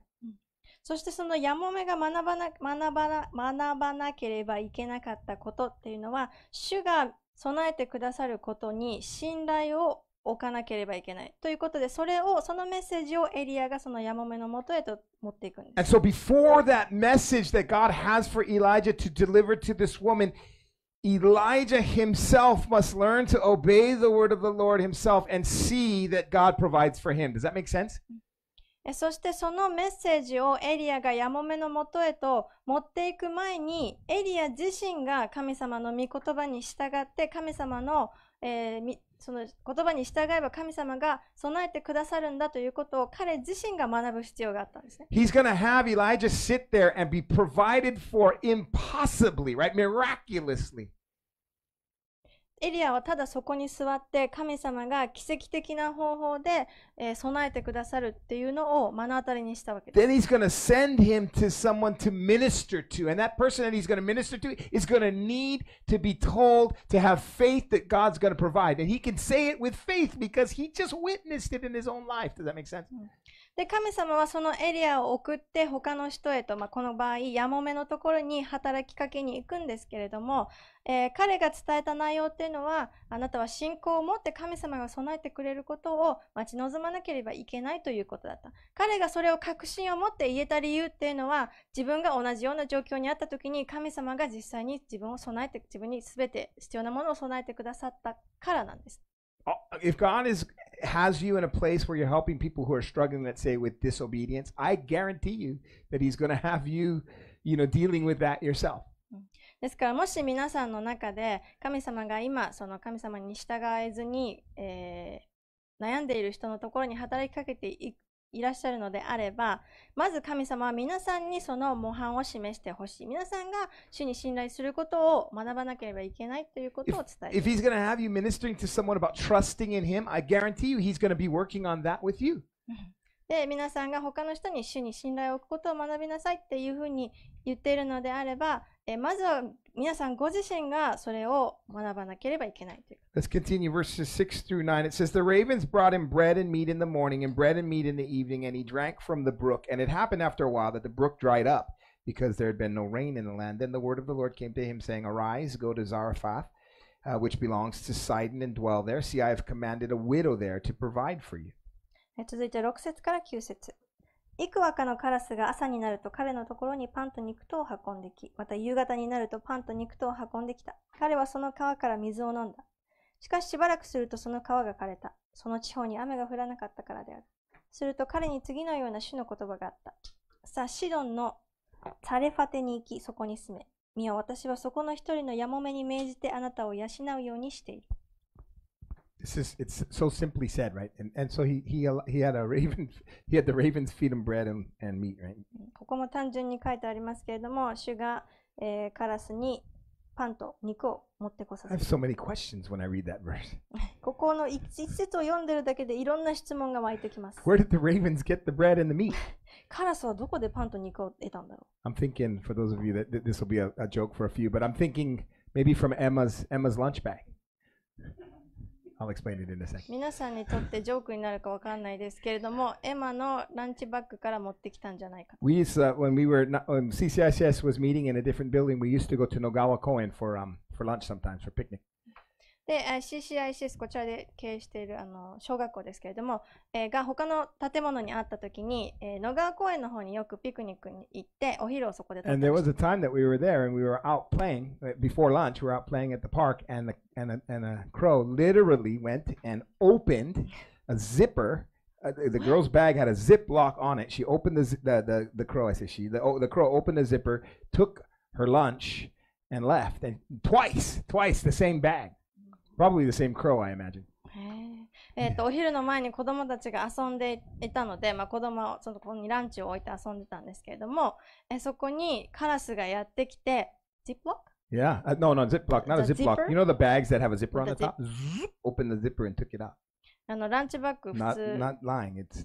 そしてそのヤモメが学ばな学ばな学ばなければいけなかったことっていうのは、主が備えてくださることに信頼を置かなければいけない。ということで、それを、そのメッセージをエリアがそのヤモメのもとへと持っていくんです。And so before that message that God has for Elijah to deliver to this woman, Elijah himself must learn to obey the word of the Lord himself and see that God provides for him. Does that make sense? そしてそのメッセージをエリアがヤモメのもとへと持っていく前にエリア自身が神様の御言葉に従って神様の、えー、その言葉に従えば神様が備えてくださるんだということを彼自身が学ぶ必要があったんですね。He's going to have Elijah sit there and be provided for impossibly, right? Miraculously. エリアはただそこに座って神様が奇跡的な方法で、えー、備えてくださるっていうのを目の当たりにしたわけです。Then he's going to send him to someone to minister to. And that person that he's going to minister to is going to need to be told to have faith that God's going to provide. And he can say it with faith because he just witnessed it in his own life. Does that make sense? Mm. で神様はそのエリアを送って他の人へと、まあ、この場合やもめのところに働きかけに行くんですけれども、えー、彼が伝えた内容っていうのはあなたは信仰を持って神様が備えてくれることを待ち望まなければいけないということだった彼がそれを確信を持って言えた理由っていうのは自分が同じような状況にあった時に神様が実際に自分を備えて自分に全て必要なものを備えてくださったからなんです。If God is has you in a place where you're helping people who are struggling, let's say, with disobedience, I guarantee you that He's going to have you, you know, dealing with that yourself. Mm. ですからもし皆さんの中で神様が今その神様に従えずに、えー、悩んでいる人のところに働きかけていいらっしゃるのであればまず神様は皆さんにその模範を示してほしい皆さんが主に信頼することを学ばなければいけないということを伝えて if, if he's going to have you ministering to someone about trusting in him I guarantee you he's going to be working on that with you *laughs* で皆さんが他の人に主に信頼を置くことを学びなさいっていうふうに言っているのであればえまずは皆さんご自身がそれを学ばなければいけないという。Let's continue verses 6 through 9. It says, The ravens brought him bread and meat in the morning, and bread and meat in the evening, and he drank from the brook. And it happened after a while that the brook dried up because there had been no rain in the land. Then the word of the Lord came to him, saying, Arise, go to Zarephath, uh, which belongs to Sidon, and dwell there. See, I have commanded a widow there to provide for you. 続いて6節から9節幾若のカラスが朝になると彼のところにパンと肉とを運んでき、また夕方になるとパンと肉とを運んできた。彼はその川から水を飲んだ。しかししばらくするとその川が枯れた。その地方に雨が降らなかったからである。すると彼に次のような種の言葉があった。さあ、シドンのサレファテに行き、そこに住め。見よ、私はそこの一人のやもめに命じてあなたを養うようにしている。this is it's so simply said, right? And and so he he he had a raven *laughs* he had the ravens feed him bread and and meat, right? ここも単純に書いてありますけれども、主が、えー、カラスにパンと肉を持ってこさせ mm-hmm. I have so many questions when I read that verse. ここの一節を読んでるだけでいろんな質問が湧いてきます。Where *laughs* did the ravens get the bread and the meat? カラスはどこでパンと肉を得たんだろう *laughs* I'm thinking for those of you that this will be a, a joke for a few, but I'm thinking maybe from Emma's Emma's lunch bag. I'll explain it in a second. 皆さんにとってジョークになるかわかんないですけれども、エマのランチバッグから持ってきたんじゃないか。We used to, uh, when we were not, when CCICS was meeting in a different building, we used to go to Nogawa Koen for um for lunch sometimes for picnic. And there was a time that we were there and we were out playing, before lunch, we were out playing at the park and, the, and, a, and a crow literally went and opened a zipper. Uh, the girl's bag had a ziplock on it. She opened the, the, the, the crow, I say she, the, oh, the crow opened the zipper, took her lunch and left. And twice, twice the same bag. Probably the same crow, I imagine. えー、とお昼の前に子供たちが遊んでいたので、まあ、子供をちょっとここにランチを置いて遊んでたんですけれども、えそこにカラスがやってきて、Ziploc? Yeah, uh, no, no, Ziploc, not a Ziploc. You know the bags that have a zipper on the, the top? Zip. Open the zipper and took it out. あのランチバッグ普通 not, not lying, it's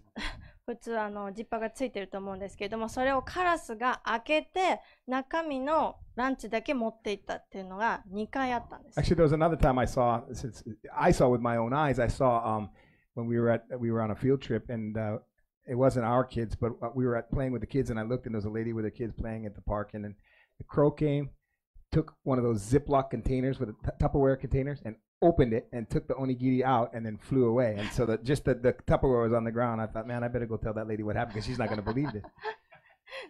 普通あのジッパーがついてると思うんですけれどもそれをカラスが開けて中身のランチだけ持っていったっていうのが2回あったんです。Actually, there was another time I saw, since I saw with my own eyes, I saw、um, when we were, at, we were on a field trip and、uh, it wasn't our kids, but we were at playing with the kids and I looked and there was a lady with her kids playing at the park and then the crow came. Took one of those Ziploc containers with Tupperware containers and opened it and took the onigiri out and then flew away. And so the, just the, the Tupperware was on the ground. I thought, man, I better go tell that lady what happened because she's not going to believe this.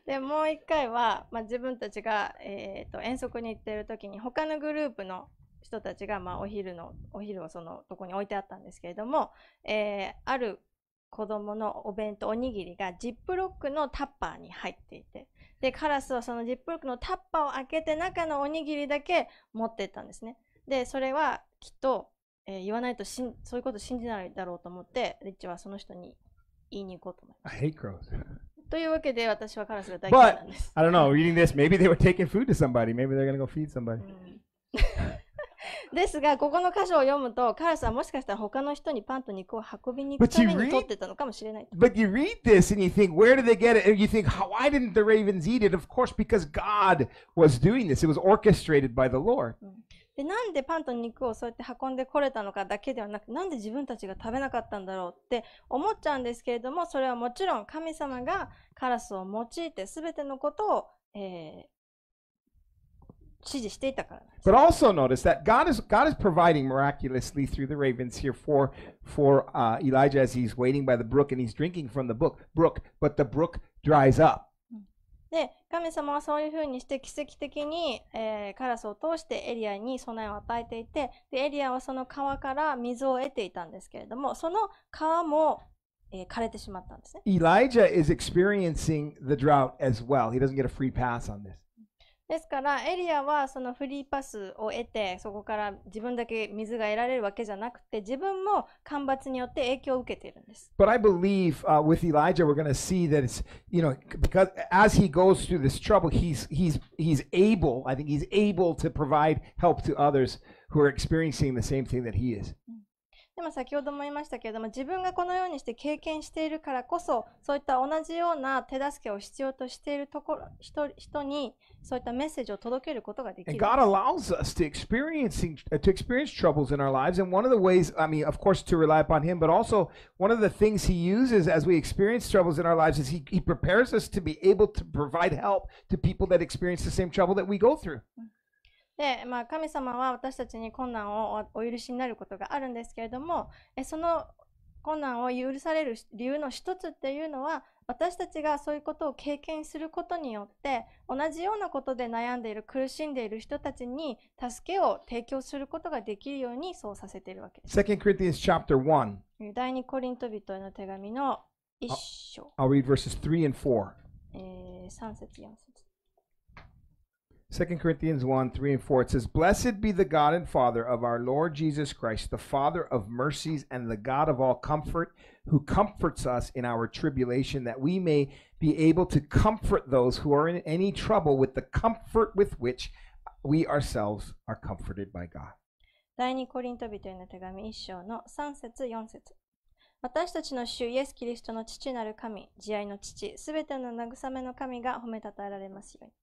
でもう一回は、まあ、自分たちが、えーと、遠足に行ってる時に他のグループの人たちが、まあ、お昼のお昼をそのとこに置いてあったんですけれども、えー、ある子供のお弁当おにぎりがジップロックのタッパーに入っていてでカラスはそのジップロックのタッパーを開けて中のおにぎりだけ持ってったんですねでそれはきっと、えー言わないとしんそういうこと信じないだろうと思ってリッチはその人に言いに行こうと思いま I hate crows. というわけで私はカラスが大嫌いなんです、I don't know. Reading this, maybe they were taking food to somebody. Maybe they're gonna go feed somebody. ですがここの箇所を読むとカラスはもしかしたら他の人にパンと肉を運びに行く b ために取ってたのかもしれない But you read this and you think, where did they get it? And you think, how, why didn't the ravens eat it? Of course, because God was doing this. It was orchestrated by the Lord. でなんでパンと肉をそうやって運んでこれたのかだけではなくなんで自分たちが食べなかったんだろうって思っちゃうんですけれどもそれはもちろん神様がカラスを用いて全てのことを、え指示していたから But also notice that God is, God is providing miraculously through the ravens here for, for、uh, Elijah as he's waiting by the brook and he's drinking from the brook, brook, but the brook dries up. で神様はそういうふうにして奇跡的に、えー、カラスを通してエリアに備えを与えていてでエリアはその川から水を得ていたんですけれどもその川も、えー、枯れてしまったんですね。Elijah is experiencing the drought as well. He doesn't get a free pass on this. ですからエリアはそのフリーパスを得てそこから自分だけ水が得られるわけじゃなくて自分も干ばつによって影響を受けているんです。But I believe、uh, with Elijah we're going to see that it's you know because as he goes through this trouble he's he's he's able I think he's able to provide help to others who are experiencing the same thing that he is、うん God allows us to experiencing uh, to experience troubles in our lives, and one of the ways, I mean, of course, to rely upon Him, but also one of the things He uses as we experience troubles in our lives is He He prepares us to be able to provide help to people that experience the same trouble that we go through. うんで、まあ、神様は私たちに困難をお許しになることがあるんですけれどもその困難を許される理由の一つっていうのは私たちがそういうことを経験することによって同じようなことで悩んでいる苦しんでいる人たちに助けを提供することができるようにそうさせているわけです。2 Corinthians chapter 1第2コリント人への手紙の1章。I'll read verses 3 and 4. 3節4節2 Corinthians 1 3 and 4. It says, Blessed be the God and Father of our Lord Jesus Christ, the Father of mercies and the God of all comfort, who comforts us in our tribulation, that we may be able to comfort those who are in any trouble with the comfort with which we ourselves are comforted by God. 第2コリント人への手紙1章の3節4節私たちの主イエス・キリストの父なる神、慈愛の父、すべての慰めの神が褒めたたえられますように。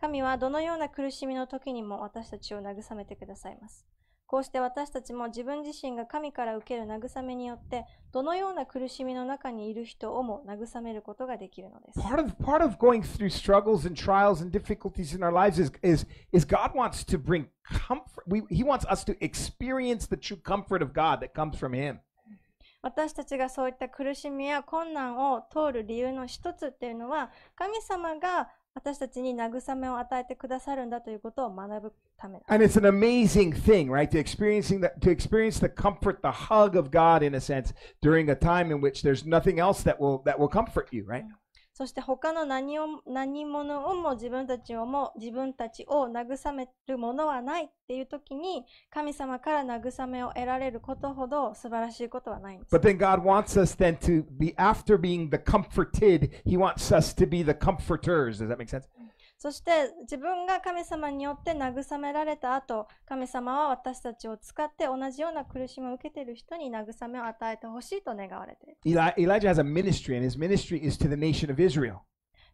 神はどのような苦しみの時にも私たちを慰めてくださいます。こうして私たちも自分自身が神から受ける慰めによって、どのような苦しみの中にいる人をも慰めることができるのです。Part of, part of going through struggles and trials and difficulties in our lives is, is, is God wants to bring comfort. We, he wants us to experience the true comfort of God that comes from Him. 私たちがそういった苦しみや困難を通る理由の一つっていうのは、神様が私たちに慰めを与えてくださるんだということを学ぶため。And it's an amazing thing, right? To experiencing the, to experience the comfort, the hug of God, in a sense, during a time in which there's nothing else that will that will comfort you, right? Mm. そして他の何を何者をも自分たちをも自分たちを慰めるものはないっていう時に神様から慰めを得られることほど素晴らしいことはないんです。But then God wants us then to be after being the comforted, He wants us to be the comforters. Does that make sense? そして自分が神様によって慰められた後神様は私たちを使って同じような苦しみを受けている人に慰めを与えてほしいと願われている。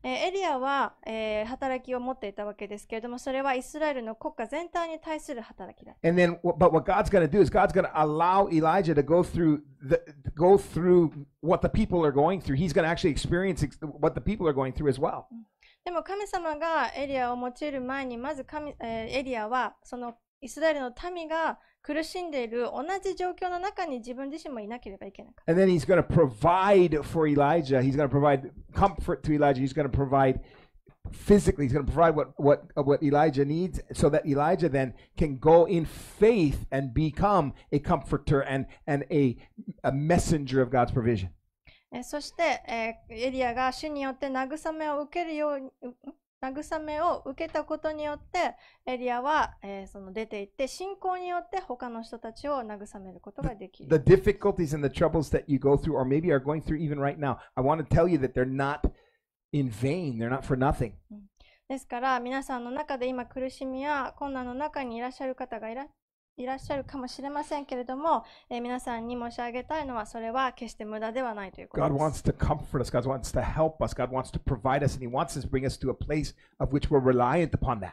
エリアは、えー、働きを持っていたわけですけれども、それはイスラエルの国家全体に対する働きだ。And then, but what God's going to do is God's going to allow Elijah to go through, the, go through what the people are going through. He's going to actually experience what the people are going through as well. でも神様がエリアを用いる前にまず神、えー、エリアはそのイスラエルの民が苦しんでいる同じ状況の中に自分自身もいなければいけなかった。And then he's going to provide for Elijah. He's going to provide comfort to Elijah. He's going to provide physically, he's going to provide what, what, what Elijah needs so that Elijah then can go in faith and become a comforter and, and a, a messenger of God's provision. そして、エリアが主によって慰めを受けるように、慰めを受けたことによって、エリアは、えー、その出て行って、信仰によって他の人たちを慰めることができる。The difficulties and the troubles that you go through, or maybe are going through even right now, I want to tell you that they're not in vain, they're not for nothing. ですから、皆さんの中で今苦しみや困難の中にいらっしゃる方がいらっしゃる。いらっしゃるかもしれませんけれども、えー、皆さんに申し上げたいのはそれは決して無駄ではないということです。God wants to comfort us, God wants to help us, God wants to provide us, and He wants to bring us to a place of which we're reliant upon that.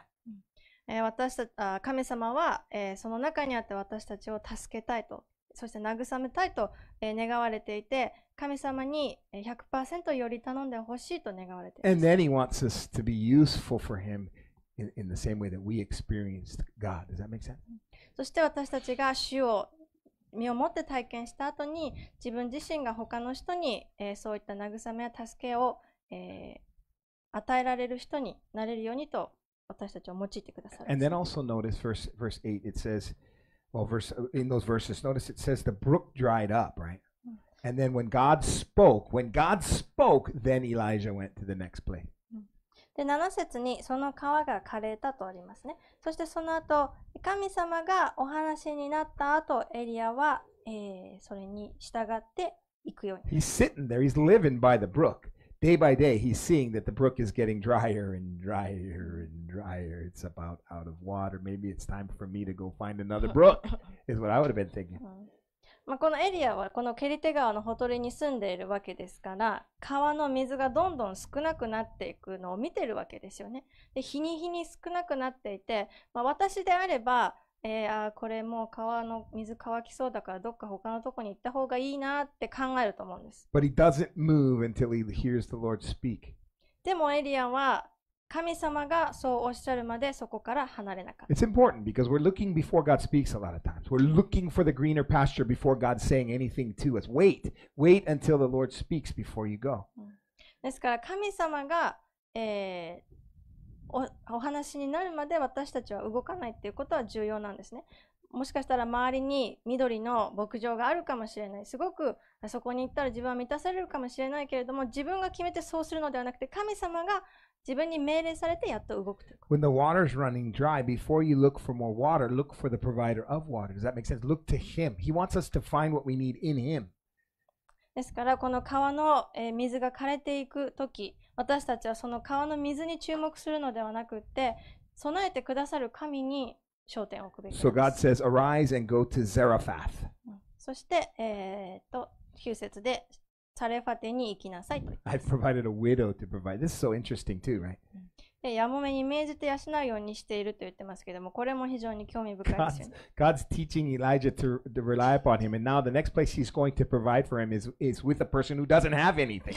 私た神様は、えー、その中にあって私たちを助けたいと、そして慰めたいと、えー、願われていて、神様に100%より頼んでほしいと願われています。And then he wants us to be useful for him in, in the same way that we experienced God. Does that make sense? And then also notice verse, verse 8 it says, well, verse, in those verses, notice it says the brook dried up, right? Mm. And then when God spoke, when God spoke, then Elijah went to the next place. で7節にその川が枯れたとありますねそしてその後神様がお話になった後エリアは、えー、それに従っていくように He's sitting there he's living by the brook day by day he's seeing that the brook is getting drier and drier and drier it's about out of water maybe it's time for me to go find another brook is what I would have been thinking まあ、このエリアはこのケリテ川のほとりに住んでいるわけですから川の水がどんどん少なくなっていくのを見てるわけですよね。で日に日に少なくなっていて、まあ、私であれば、えー、あこれもう川の水乾きそうだからどっか他のとこに行った方がいいなって考えると思うんです。でもエリアは神様がそうおっしゃるまでそこから離れなかった。It's important because we're looking before God speaks a lot of times. We're looking for the greener pasture before God's saying anything to us. Wait, wait until the Lord speaks before you go. ですから神様が、えー、おお話になるまで私たちは動かないっていうことは重要なんですね。もしかしたら周りに緑の牧場があるかもしれない。すごくそこに行ったら自分は満たされるかもしれないけれども自分が決めてそうするのではなくて神様が自分に命令されてやっと動くということ。When the water's running dry, before you look for more water, look for the provider of water. Does that make sense? Look to Him. He wants us to find what we need in Him. ですから、この川の水が枯れていくとき、私たちはその川の水に注目するのではなくて、備えてくださる神に焦点を置くべきです。So God says, arise and go to Zarephath. そして、えー、と、9節で、され果てに行きなさいと言いま I す。provided a widow to provide. This is so interesting, too, right? で、やもめに命じて養うようにしていると言ってますけども、これも非常に興味深いですよ God's, ね。God's teaching Elijah to, to rely upon him. And now the next place he's going to provide for him is, is with a person who doesn't have anything.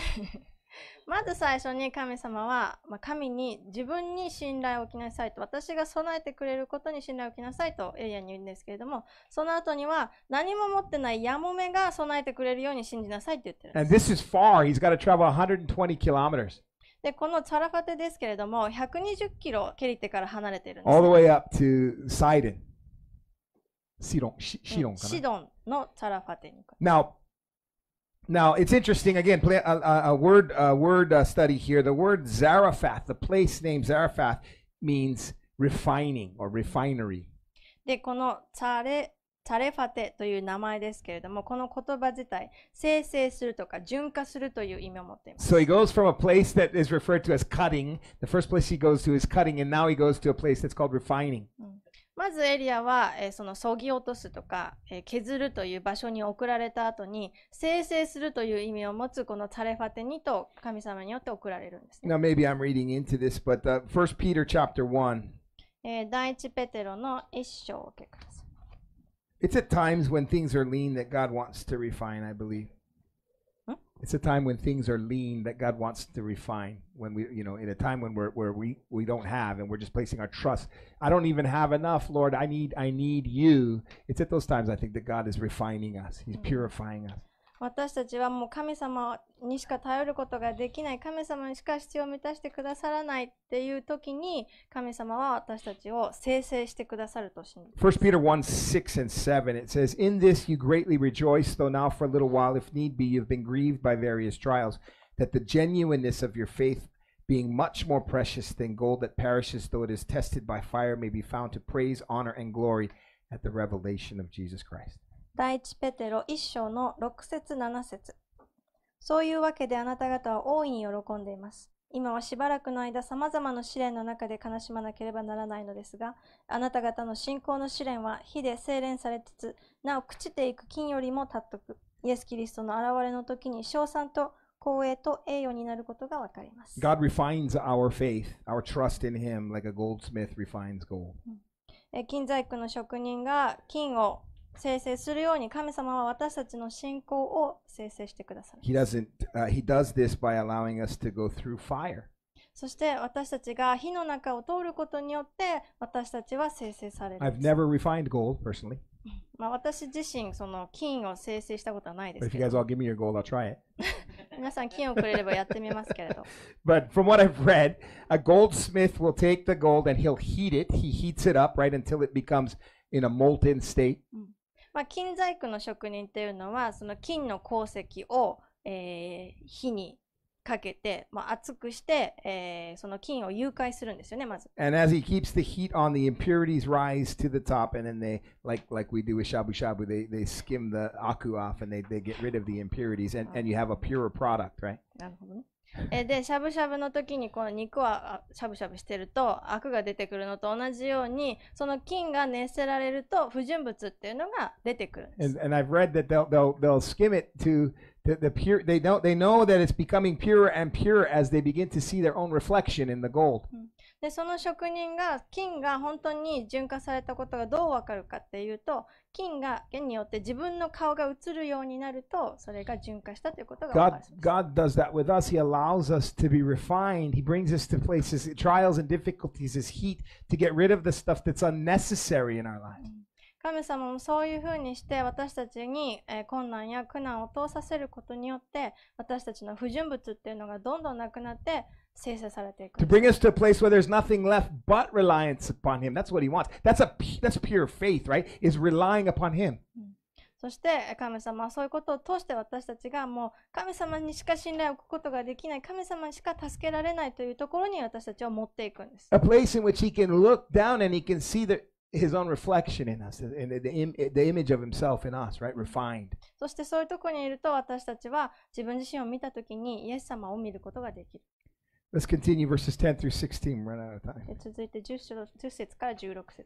まず最初に神様は、まあ、神に自分に信頼を置きなさいと私が備えてくれることに信頼を置きなさいとエリアに言うんですけれどもその後には何も持ってないヤモメが備えてくれるように信じなさいって言ってるんです。And this is far. He's got to travel 120 kilometers. でこのチャラファテですけれども120キロケリテから離れてるんです。All the way up to Sidon. シドン、のチャラファテに。Now, Now it's interesting. Again, play, uh, uh a, word word uh, study here. The word Zarephath, the place name Zarephath, means refining or refinery. So he goes from a place that is referred to as cutting. The first place he goes to is cutting, and now he goes to a place that's called refining. うん mm. まずエリアは、えー、そのそぎ落とすとか、えー、削るという場所に送られた後に生成するという意味を持つこのタレファテニと神様によって送られるんです、ね。Now maybe I'm reading into this, but、uh, First Peter chapter one. えー、第一ペテロの一章を受けください。It's at times when things are lean that God wants to refine, I believe. it's a time when things are lean that God wants to refine. When we, you know, in a time when we're where we we don't have and we're just placing our trust. I don't even have enough, Lord. I need I need you. It's at those times I think that God is refining us. He's mm. purifying us. 私たちはもう神様にしか頼ることができない神様にしか必要を満たしてくださらないっていう時に神様は私たちを生成してくださると信じます。1 Peter 1 6 and 7 it says, In this you greatly rejoice, though now for a little while, if need be, you've been grieved by various trials, that the genuineness of your faith being much more precious than gold that perishes though it is tested by fire may be found to praise, honor, and glory at the revelation of Jesus Christ. 第一ペテロ一章の6節7節そういうわけであなた方は大いに喜んでいます。今はしばらくの間様々な試練の中で悲しまなければならないのですが、あなた方の信仰の試練は火で精錬されつつ、なお朽ちていく金よりも尊く、イエス・キリストの現れの時に称賛と光栄と栄誉になることがわかります。God refines our faith, our trust in Him, like a goldsmith refines gold. 金細工の職人が金を生成するように神様は私たちの信仰を生成してくださる。He doesn't,、uh, he does this by allowing us to go through fire. そして私たちが火の中を通ることによって私たちは生成される。I've never refined gold personally. まあ私自身その金を生成したことはないですけど。If you guys all give me your gold, I'll try it. 皆さん金をくれればやってみますけれど。But from what I've read, a goldsmith will take the gold and he'll heat it. He heats it up right until it becomes in a molten state. うんまあ、金細工の職人っていうのはその金の鉱石を、えー、火にかけて、まあ、熱くして、えー、その金を誘拐するんですよね、まず。And as he keeps the heat on, the impurities rise to the top, and then they, like, like we do with shabu shabu, they, they skim the aku off and they, they get rid of the impurities, and, and you have a purer product, right? なるほどね。えでしゃぶしゃぶの時にこの肉はしゃぶしゃぶしてるとアクが出てくるのと同じようにその菌が熱せられると不純物っていうのが出てくるんです。And, I've read that they'll, they'll, they'll skim it to the, pure, they, don't, they know that it's becoming purer and purer as they begin to see their own reflection in the gold. うんでその職人が金が本当に純化されたことがどう分かるかっていうと金が弦によって自分の顔が映るようになるとそれが純化したということが分かる God, God does that with us. He allows us to be refined. He brings us to places, trials and difficulties, His heat to get rid of the stuff that's unnecessary in our lives. 神様もそういうふうにして私たちに困難や苦難を通させることによって私たちの不純物っていうのがどんどんなくなって精査されていく。To bring us to a place where there's nothing left but reliance upon Him. That's what He wants. That's, a, that's pure faith, right? Is relying upon Him. そして神様はそういうことを通して私たちがもう神様にしか信頼を置くことができない神様にしか助けられないというところに私たちを持っていくんです。A place in which he can look down and he can see the His own reflection in us, in the, the image of himself in us, right? Refined. そしてそういうところにいると私たちは自分自身を見たときにイエス様を見ることができる。Let's continue verses 10 through 16. We're out of time.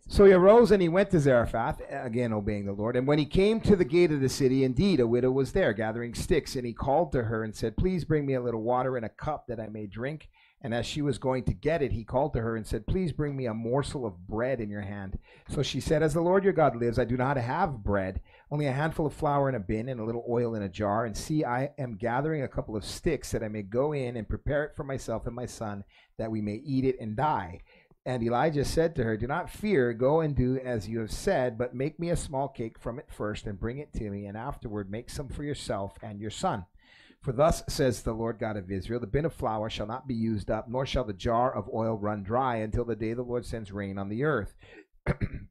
So he arose and he went to Zarephath, again obeying the Lord. And when he came to the gate of the city, indeed a widow was there gathering sticks. And he called to her and said, Please bring me a little water in a cup that I may drink. And as she was going to get it, he called to her and said, Please bring me a morsel of bread in your hand. So she said, As the Lord your God lives, I do not have bread, only a handful of flour in a bin and a little oil in a jar. And see, I am gathering a couple of sticks that I may go in and prepare it for myself and my son, that we may eat it and die. And Elijah said to her, Do not fear, go and do as you have said, but make me a small cake from it first and bring it to me, and afterward make some for yourself and your son. For thus says the Lord God of Israel, the bin of flour shall not be used up, nor shall the jar of oil run dry until the day the Lord sends rain on the earth. *coughs* Excuse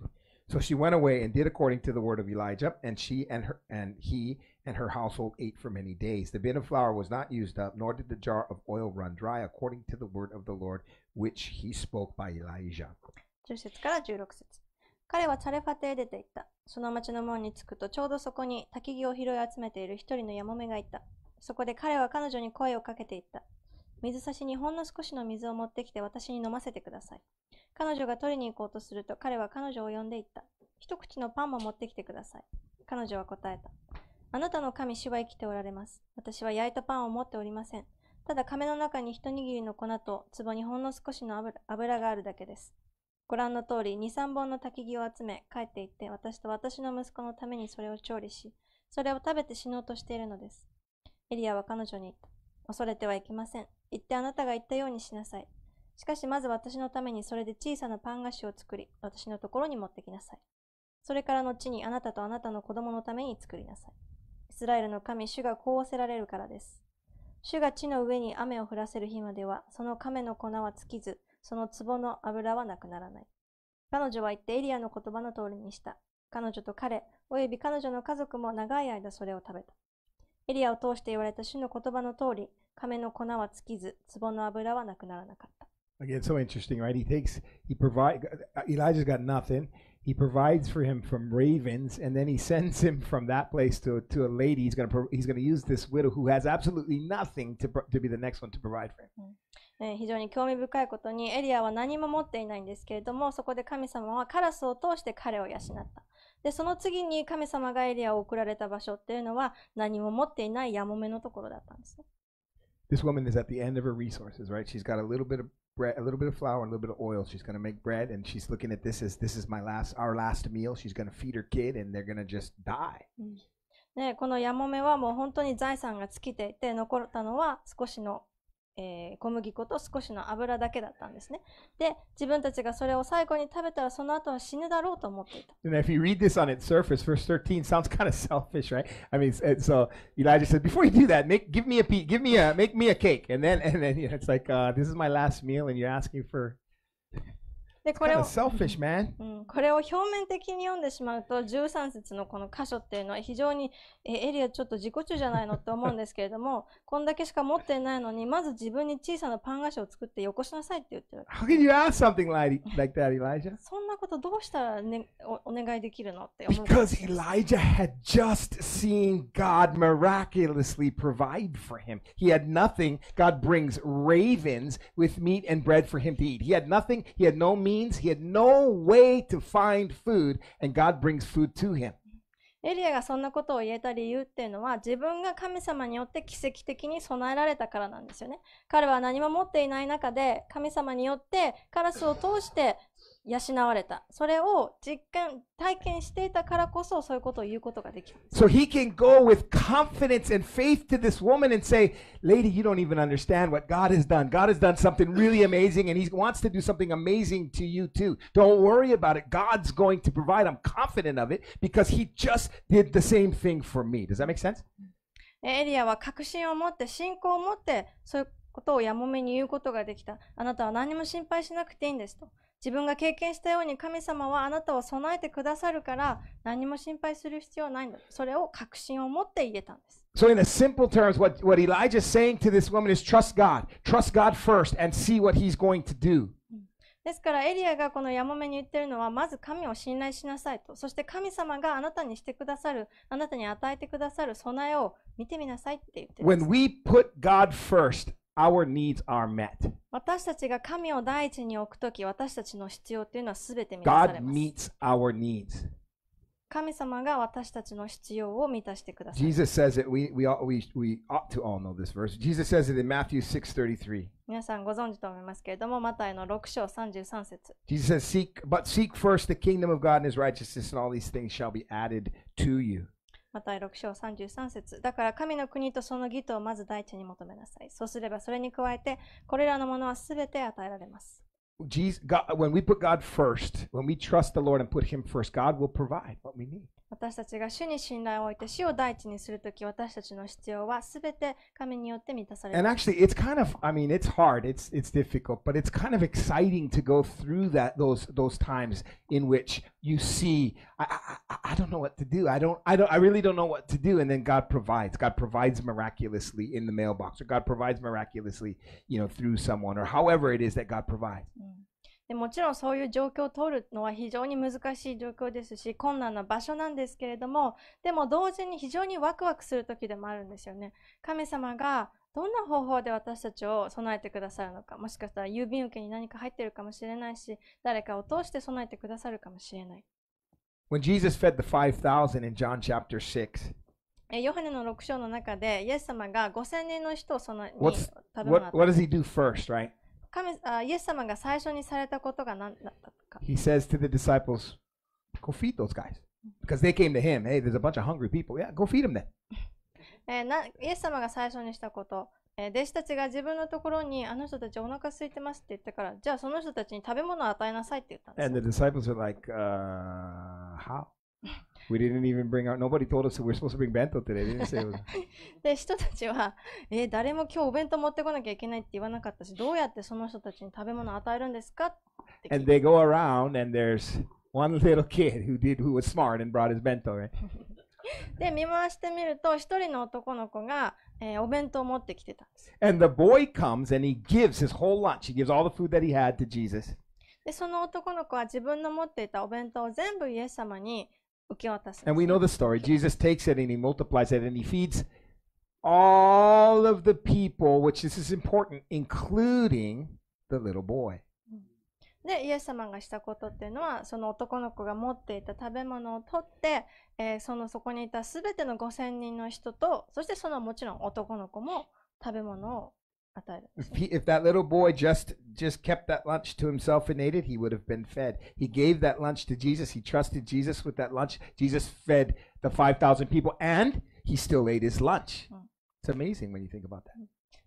me. So she went away and did according to the word of Elijah, and she and her and he and her household ate for many days. The bin of flour was not used up, nor did the jar of oil run dry, according to the word of the Lord which he spoke by Elijah. 10節からその町の門に着くと、ちょうどそこに焚き木を拾い集めている一人のやもめがいた。そこで彼は彼女に声をかけていった。水差しにほんの少しの水を持ってきて私に飲ませてください。彼女が取りに行こうとすると彼は彼女を呼んでいった。一口のパンも持ってきてください。彼女は答えた。あなたの神主は生きておられます。私は焼いたパンを持っておりません。ただ亀の中に一握りの粉と壺にほんの少しの油があるだけです。ご覧の通り、二三本の焚き木を集め、帰って行って、私と私の息子のためにそれを調理し、それを食べて死のうとしているのです。エリアは彼女に言った。恐れてはいけません。行ってあなたが言ったようにしなさい。しかしまず私のためにそれで小さなパン菓子を作り、私のところに持ってきなさい。それから後にあなたとあなたの子供のために作りなさい。イスラエルの神、主がこうおせられるからです。主が地の上に雨を降らせる日までは、その亀の粉は尽きず、その壺の油はなくならない。彼女は言ってエリアの言葉の通りにした。彼女と彼、および彼女の家族も長い間それを食べた。エリアを通して言われた主の言葉の通り、亀の粉は尽きず、壺の油はなくならなかった。Again, so interesting, right? He takes, he provides, Elijah's got nothing. He provides for him from ravens, and then he *laughs* sends him from that place to, to a lady. He's going to he's going to use this widow who has absolutely nothing to, to be the next one to provide for him. Mm. 非常に興味深いことにエリアは何も持っていないんですけれどもそこで神様はカラスを通して彼を養った。でその次に神様がエリアを送られた場所っていうのは何も持っていないヤモメのところだったんですね。This woman is at the end of her resources, right? She's got a little bit of bread, a little bit of flour, and a little bit of oil. She's going to make bread, and she's looking at this as this is my last, our last meal. She's going to feed her kid, and they're going to just die. でこのヤモメはもう本当に財産が尽きていて残ったのは少しの mm. えー、小麦粉と少しの油だけだったんですね。で、自分たちがそれを最後に食べたらその後は死ぬだろうと思っていた。And if you read this on its surface, verse 13 sounds kind of selfish, right? I mean, so Elijah said, before you do that, make, give me a, give me a, make me a cake. And then, and then you know, it's like, uh, this is my last meal and you're asking for selfish, man. うん、これを表面的に読んでしまうと13節のこの箇所っていうのは非常にえエリアちょっと自己中じゃないのって思うんですけれども *laughs* こんだけしか持ってないのにまず自分に小さなパン菓子を作ってよこしなさいって言ってる。How can you ask something like like that, Elijah? *laughs* そんなことどうしたら、ね、おお願いできるのって思う。Because Elijah had just seen God miraculously provide for him. He had nothing. God brings ravens with meat and bread for him to eat. He had nothing. He had no meat. means he had no way to find food, and God brings food to him. エリアがそんなことを言えた理由っていうのは自分が神様によって奇跡的に備えられたからなんですよね。彼は何も持っていない中で神様によってカラスを通して養われた。それを実験、体験していたからこそそういうことを言うことができる。So he can go with confidence and faith to this woman and say, Lady, you don't even understand what God has done. God has done something really amazing and he wants to do something amazing to you too. Don't worry about it. God's going to provide. I'm confident of it because he just did the same thing for me. Does that make sense? エリアは確信を持って信仰を持ってそういうことをやもめに言うことができた。あなたは何も心配しなくていいんですと。自分が経験したように神様はあなたを備えてくださるから何も心配する必要はないんだ。それを確信を持って言えたんです。So in a simple terms, what, what Elijah is saying to this woman is trust God. Trust God first and see what he's going to do. ですからエリアがこのヤモメに言ってるのはまず神を信頼しなさいとそして神様があなたにしてくださるあなたに与えてくださる備えを見てみなさいって言ってる When we put God first our needs are met. 私たちが神を第一に置くとき、私たちの必要というのはすべて満たさ God our needs. 神様が私たちの必要を満たしてください。Jesus says it. We, we, all, we, we ought to all know this verse. Jesus says it in Matthew 6.33. 皆さんご存知と思いますけれども、マタイの6章33節 says, seek, but seek first the kingdom of God and his righteousness, and all these things shall be added to you. また6章33節だから神の国とその義とをまず第一に求めなさい。そうすればそれに加えて、これらのものはすべて与えられます。Jesus, God, when we put God first, when we trust the Lord and put Him first, God will provide what we need. 私たちが主に信頼を置いて主を第一にするとき私たちの必要はすべて神によって満たされる。And actually, it's kind of, I mean, it's hard, it's, it's difficult, but it's kind of exciting to go through that, those, those times in which you see, I, I, I don't know what to do. I don't, I don't, I really don't know what to do. And then God provides. God provides miraculously in the mailbox, or God provides miraculously, you know, through someone, or however it is that God provides. Mm. でもちろんそういう状況を取るのは非常に難しい状況ですし困難な場所なんですけれどもでも同時に非常にワクワクする時でもあるんですよね。神様がどんな方法で私たちを備えてくださるのかもしかしたら郵便受けに何か入ってるかもしれないし誰かを通して備えてくださるかもしれない。When Jesus fed the 5,000 in John chapter 6, ヨハネの6章の中で、イエス様が5000人の人を備えに食べ物を what, what does he do first, right? 神あイエス様が最初にされたことが何だったか。He says to the disciples, go feed those guys. Because they came to him, hey, there's a bunch of hungry people. Yeah, go feed them then. えー、なイエス様が最初にしたこと、えー、弟子たちが自分のところにあの人たちお腹空いてますって言ったから、じゃあその人たちに食べ物を与えなさいって言ったんです。And the disciples are like, uh, how? We didn't even bring out, nobody told us we're supposed to bring bento today. We didn't say it was... で、人たちは、えー、誰も今日お弁当持ってこなきゃいけないって言わなかったし、どうやってその人たちに食べ物を与えるんですか And they go around and there's one little kid who did, who was smart and brought his bento, right? で、見回してみると、一人の男の子が、えー、お弁当を持ってきてたんです。And the boy comes and he gives his whole lunch. He gives all the food that he had to Jesus. で、その男の子は自分の持っていたお弁当を全部イエス様に受け渡す、ね。And we know the story. Jesus takes it and he multiplies it and he feeds all of the people, which this is important, including the little boy. で、イエス様がしたことっていうのは、その男の子が持っていた食べ物を取って、えー、そのそこにいたすべての5000人の人と、そしてそのもちろん男の子も食べ物を I thought. If, he, if that little boy just just kept that lunch to himself and ate it, he would have been fed. He gave that lunch to Jesus. He trusted Jesus with that lunch. Jesus fed the five thousand people, and he still ate his lunch. Hmm. It's amazing when you think about that.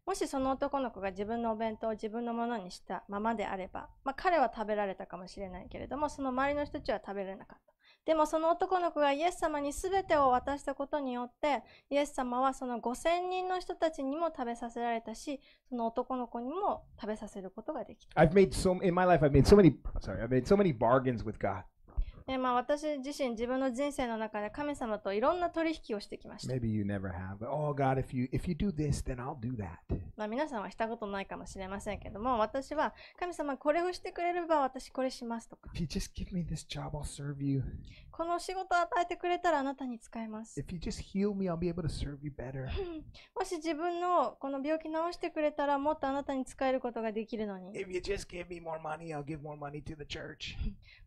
もしその男の子が自分のお弁当を自分のものにしたままであれば、まあ、彼は食べられたかもしれないけれども、その周りの人たちは食べられなかった。でもその男の子がイエス様に全てを渡したことによってイエス様はその5,000人の人たちにも食べさせられたしその男の子にも食べさせることができた。I've made so in my life I've made so many sorry I've made so many bargains with God. でまあ私自身自分の人生の中で神様といろんな取引をしてきました。Maybe you never have. Oh God, if you if you do this, then I'll do that. まあ皆さんはしたことないかもしれませんけども、私は神様これをしてくれれば私これしますとか。If you just give me this job, I'll serve you. この仕事を与えてくれたらあなたに使えます。If you just heal me, I'll be able to serve you better. もし自分のこの病気治してくれたらもっとあなたに使えることができるのに。If you just give me more money, I'll give more money to the church.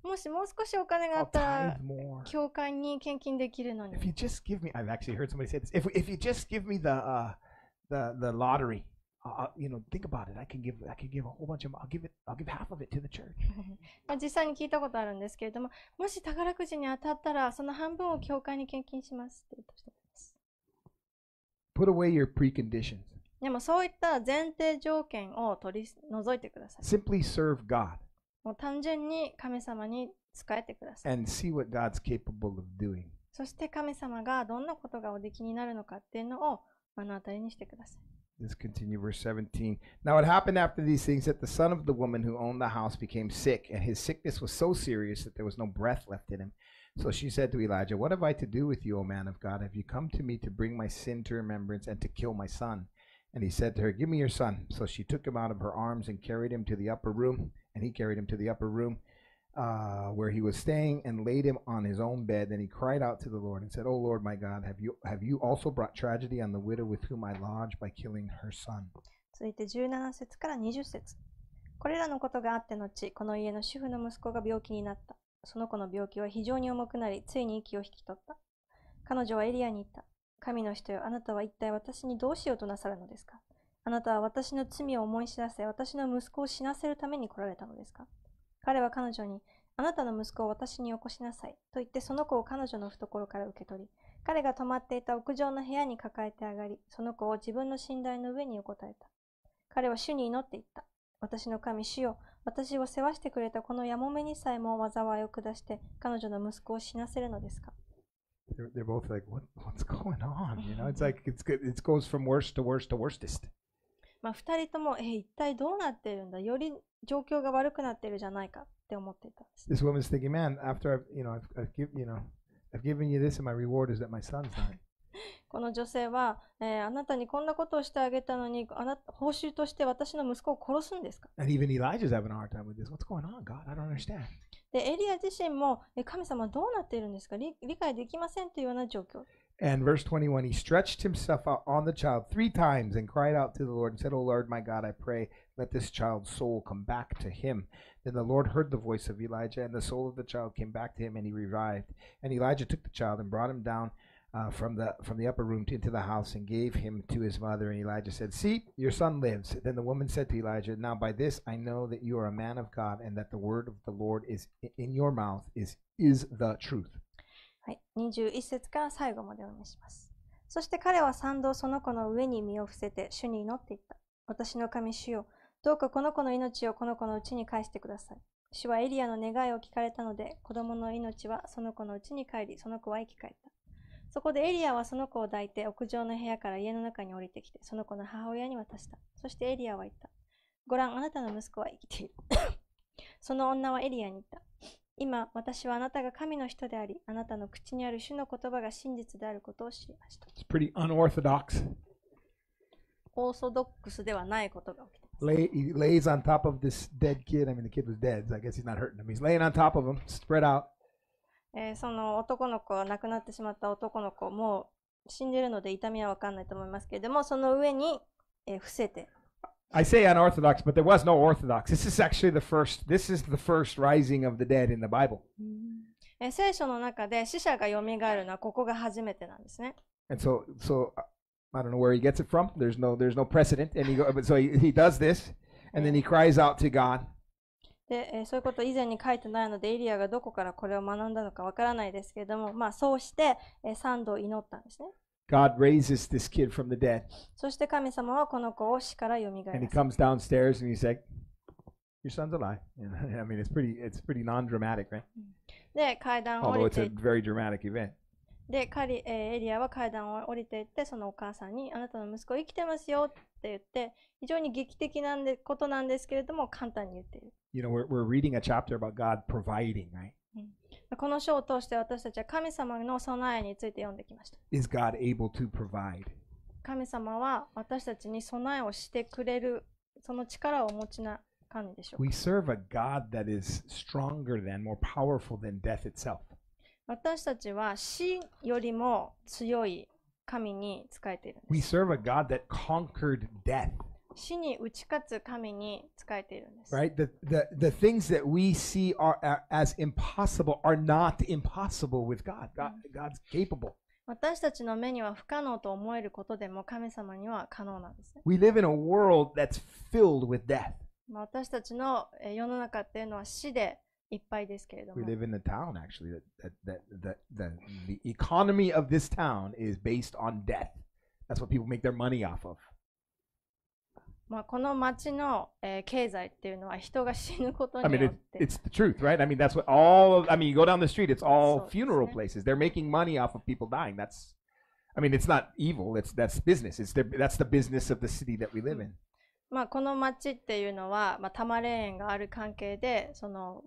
もしもう少しお金ががあったら、教会に献金できるのに。If you just give me, I've actually heard somebody say this, if, if you just give me the,、uh, the, the lottery, Uh, you know, think about it. I can give, I can give a whole bunch of, I'll give it, I'll give half of it to the church. 実際に聞いたことあるんですけれども、もし宝くじに当たったら、その半分を教会に献金しますって言った人です。Put away your preconditions. でもそういった前提条件を取り除いてください。Simply serve God. もう単純に神様に使えてください。and see what God's capable of doing. そして神様がどんなことがおできになるのかっていうのを目の当たりにしてください。Let's continue verse 17. Now it happened after these things that the son of the woman who owned the house became sick, and his sickness was so serious that there was no breath left in him. So she said to Elijah, What have I to do with you, O man of God? Have you come to me to bring my sin to remembrance and to kill my son? And he said to her, Give me your son. So she took him out of her arms and carried him to the upper room, and he carried him to the upper room. uh, where he was staying and laid him on his own bed. Then he cried out to the Lord and said, "O Lord, my God, have you have you also brought tragedy on the widow with whom I l o d g e by killing her son?" 続いて17節から20節これらのことがあって後、この家の主婦の息子が病気になった。その子の病気は非常に重くなり、ついに息を引き取った。彼女はエリアに行った。神の人よ、あなたは一体私にどうしようとなさるのですかあなたは私の罪を思い知らせ、私の息子を死なせるために来られたのですか彼は彼女に、あなたの息子を私に起こしなさい、と言ってその子を彼女の懐から受け取り、彼が泊まっていた屋上の部屋に抱えて上がり、その子を自分の寝台の上に横たえた。彼は主に祈っていった。私の神主よ、私を世話してくれたこのやもめにさえも災いを下して、彼女の息子を死なせるのですか They're both like, what, what's going on? You know, it's like it's, it goes from worst to worst to worstest. まあ、2人とも、え、一体どうなっているんだより状況が悪くなっているじゃないかって思っていた。This woman's thinking, man, after I've, you know, I've, I've, give, you know, I've given you this and my reward is that my son's dying. *laughs* この女性は、えー、あなたにこんなことをしてあげたのにあなた、報酬として私の息子を殺すんですかでエリア自身も神様どうなっているんですか理理解できませんというような状況。And verse 21 He stretched himself out on the child three times and cried out to the Lord and said, O Lord, my God, I pray, let this child's soul come back to him. Then the Lord heard the voice of Elijah, and the soul of the child came back to him, and he revived. And Elijah took the child and brought him down. Uh, from the from the upper room to, into the house and gave him to his mother and Elijah said see your son lives then the woman said to Elijah now by this I know that you are a man of God and that the word of the Lord is in your mouth is is the truth はい、21節から最後までお読みします。そして彼は賛同その子の上に身を伏せて主に祈っていった。私の神主よ、どうかこの子の命をこの子のうちに返してください。主はエリアの願いを聞かれたので、子供の命はその子のうちに帰り、その子は生き返った。そこでエリアはその子を抱いて屋上の部屋から家の中に降りてきて、その子の母親に渡した。そしてエリアは言った。ご覧、あなたの息子は生きている。*coughs* その女はエリアに言った。今、私はあなたが神の人であり、あなたの口にある主の言葉が真実であることを知りました。It's pretty unorthodox. オーソドックスではないことが起きて Lay, he lays on top of this dead kid. I mean, the kid was dead, so I guess he's not hurting him. He's laying on top of him, spread out. えーその男の子、亡くなってしまった男の子、もう死んでるので痛みはわかんないと思いますけれども、その上に、えー伏せて I say unorthodox, but there was no orthodox. This is actually the first. This is the first rising of the dead in the Bible. Mm. And so, so I don't know where he gets it from. There's no, there's no precedent, and he go, but so he, he does this, and then he cries out to God. で、えー、そういうこと以前に書いてないのでエリアがどこからこれを学んだのかわからないですけれども、まあ、そうして、えー、3度祈ったんですね。そして神様はこの子を死からよみがえる。そ *laughs* 階段を降えエリアは階段を降りていって、そのお母さんに、あなたの息子生きてますよって言って、非常に劇的なんことなんですけれども、簡単に言って You know, we're, we're reading a chapter about God providing, right? この章を通して私たちは神様の備えについて読んできました。Is God able to provide? 神様は私たちに備えをしてくれる、その力をお持ちな神でしょう We serve a God that is stronger than, more powerful than death itself. 私たちは死よりも強い神に仕えている We serve a God that conquered death. 死に打ち勝つ神に仕えているんです。Right? The, the, the things that we see are, are, as impossible are not impossible with God. God God's capable. 私たちの目には不可能と思えることでも神様には可能なんです、ね。We live in a world that's filled with death. 私たちの世の中っていうのは死でいっぱいですけれども。We live in a town actually. That, that, that, that, the, the economy of this town is based on death. That's what people make their money off of. まあ、この町の、えー、経済っていうのは人が死ぬことによって。I mean, it, it's the truth, right? I mean, that's what all, of, I mean, you go down the street, it's all funeral places. They're making money off of people dying. That's, I mean, it's not evil, it's, that's business. It's the, that's the business of the city that we live in. まあ、この町っていうのは、まあ、多摩霊園がある関係で、その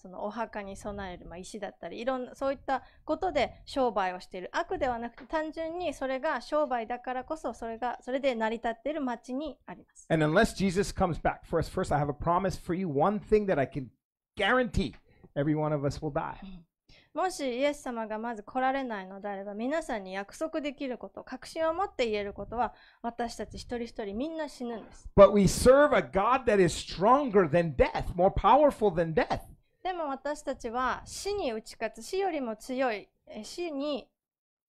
そのお墓に備える、石だったりいろんなそういったことで商売をしている悪ではなくて単純にそれが商売だからこそそれがそれで成り立っている町にあります。And unless Jesus comes back for us first, I have a promise for you, one thing that I can guarantee every one of us will die. もしイエス様がまず来られないのであれば皆さんに約束できること確信を持って言えることは私たち一人一人みんな死ぬんです。But we serve a God that is stronger than death, more powerful than death. でも私たちは死に打ち勝つ死よりも強い死に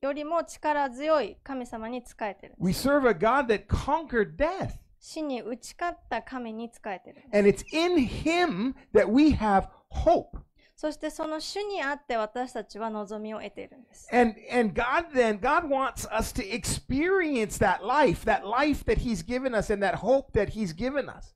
よりも力強い神様に仕えてる。We serve a God that conquered death. 死に打ち勝った神に仕えてる。And it's in Him that we have hope. そしてその主にあって私たちは望みを得ているんです。And, and God then, God wants us to experience that life, that life that He's given us and that hope that He's given us.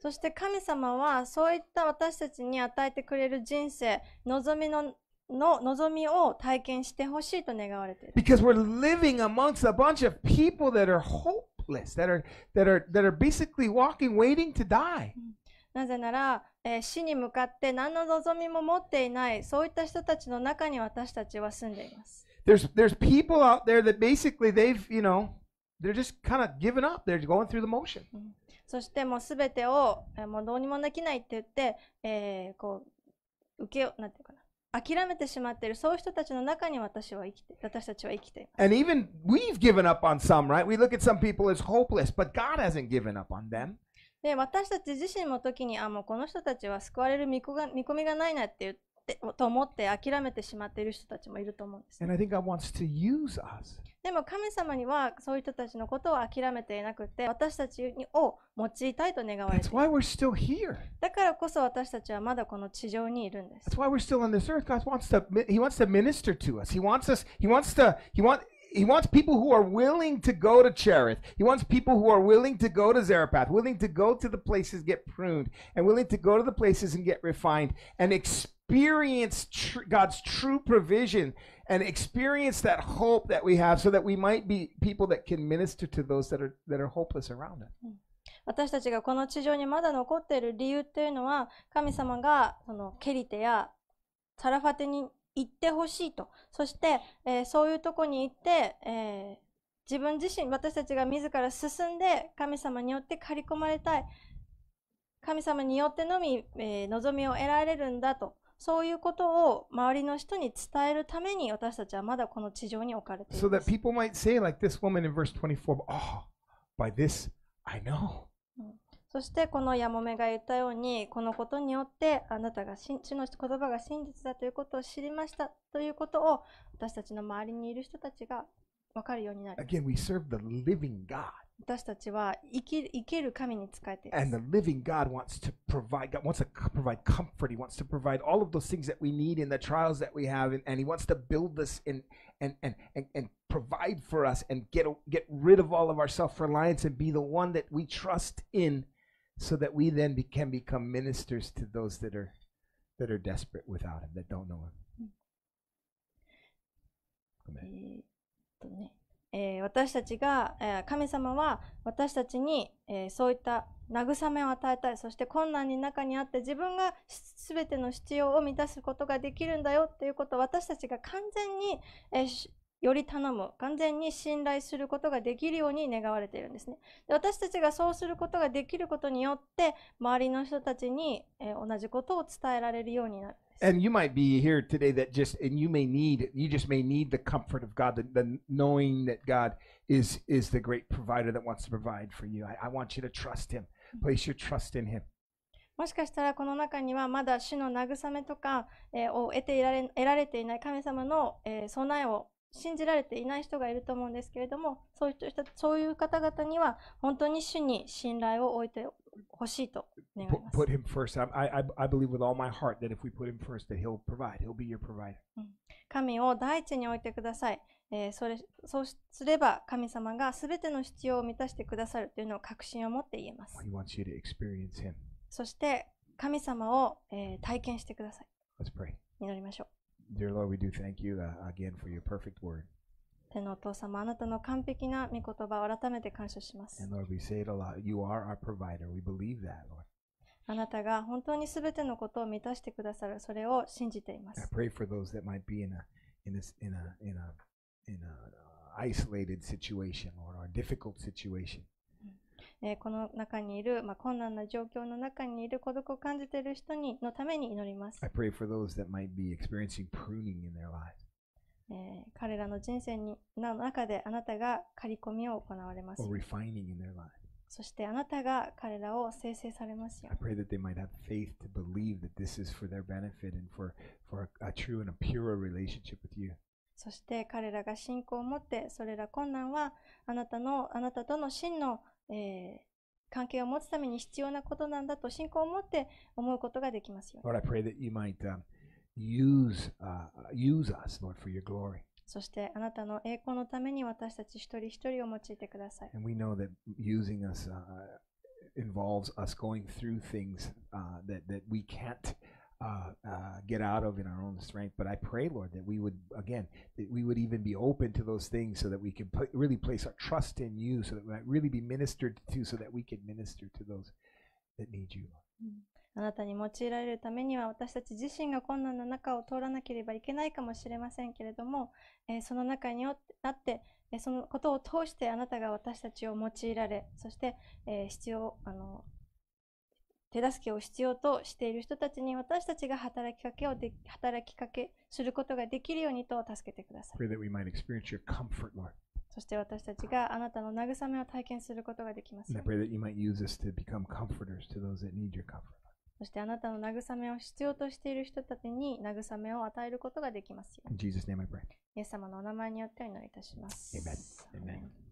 そして神様はそういった私たちに与えてくれる人生、望みのの望みを体験してほしいと願われている。Because we're living amongst a bunch of people that are hopeless, that are, that are, that are basically walking, waiting to die. なぜなら、えー、死に向かって何の望みも持っていない、そういった人たちの中に私たちは住んでいます。There's, there's people out there that basically they've, you know, they're just kind of giving up. They're going through the motion. そしてもうすべてをもうどうにもできないって言って、えー、こう受けよなんていうかな諦めてしまっているそういう人たちの中に私は生きて私たちは生きています。And even we've given up on some, right? We look at some people as hopeless, but God hasn't given up on them. で私たち自身も時にあもうこの人たちは救われる見込が見込みがないなって言ってってと思って諦めてしまっている人たちもいると思うんです、And I think God wants to use us. we're God wants to wants to to us. wants us wants to wants wants people who are willing to go to Cherith. He wants people who are willing to go to Zarephath, willing to go to the places get pruned, and willing to go to the places and get refined and experience experience tr- God's true provision and experience that hope that we have so that we might be people that can minister to those that are, that are hopeless around us. 私たちがこの地上にまだ残っている理由というのは神様がそのケリテやサラファテに行ってほしいとそして、えー、そういうとこに行って、えー、自分自身私たちが自ら進んで神様によって刈り込まれたい神様によってのみ、えー、望みを得られるんだとそういうことを周りの人に伝えるために私たちはまだこの地上に置かれています。そしてこのヤモメが言ったように、このことによってあなたが主の言葉が真実だということを知りましたということを私たちの周りにいる人たちが分かるようになる。Again, we serve the living God. 私たちは生き生ける神に仕えていま And living God wants to provide. God wants to provide comfort. He wants to provide all of those things that we need in the trials that we have, and, and He wants to build us and and and and, and provide for us and get get rid of all of our self-reliance and be the one that we trust in, so that we then be, can become ministers to those that are that are desperate without Him, that don't know Him. え hmm. Amen. Eh, え私たちが、え神様は私たちに、えそういった慰めを与えたいそして困難の中にあって自分が全ての必要を満たすことができるんだよっていうことを私たちが完全に、えより頼む完全に信頼することができるように願われているんですねで私たちがそうすることができることによって周りの人たちに、え同じことを伝えられるようになる and you might be here today that just and you may need you just may need the comfort of god the, the knowing that god is is the great provider that wants to provide for you I, I want you to trust him place your trust in him もしかしたらこの中にはまだ主の慰めとか、えー、を得ていられ得られていない神様の、えー、備えを信じられていない人がいると思うんですけれどもそういうそういう方々には本当に主に信頼を置いて欲しいと神を第一に置いてください。えー、それそうすれば神様がすべての必要を満たしてくださるというの確信を持って言えます。そして神様を、えー、体験してください。祈りましょう。天のお父様、あなたの完璧な御言葉を改めて感謝します。Lord, that, あなたが本当にすべてのことを満たしてくださる、それを信じています。この中にいる、まあ、困難な状況の中にいる孤独を感じている人にのために祈ります。えー、彼らの人生にの中であなたが刈り込みを行われます。そしてあなたが彼らを生成されますよ。For, for そして彼らが信仰を持って、それら困難はあなたのあなたとの真の、えー、関係を持つために必要なことなんだと信仰を持って思うことができますよ。Lord, Use, uh, use us, Lord, for your glory. そしてあなたの栄光のために私たち一人一人を用いてください。And we know that using us uh, involves us going through things uh, that, that we can't uh, uh, get out of in our own strength. But I pray, Lord, that we would, again, that we would even be open to those things so that we can put, really place our trust in you, so that we might really be ministered to, so that we can minister to those that need you. Mm-hmm. あなたに用いられるためには私たち自身が困難な中を通らなければいけないかもしれませんけれども、えー、その中にあってえそのことを通してあなたが私たちを用いられそして、えー、必要あの手助けを必要としている人たちに私たちが働きかけをで働きかけすることができるようにと助けてください。そして私たちがあなたの慰めを体験することができます。そしてあなたの慰めを必要としている人たちに慰めを与えることができますよ。イエス様のお名前によってお祈りいたします。Amen. Amen.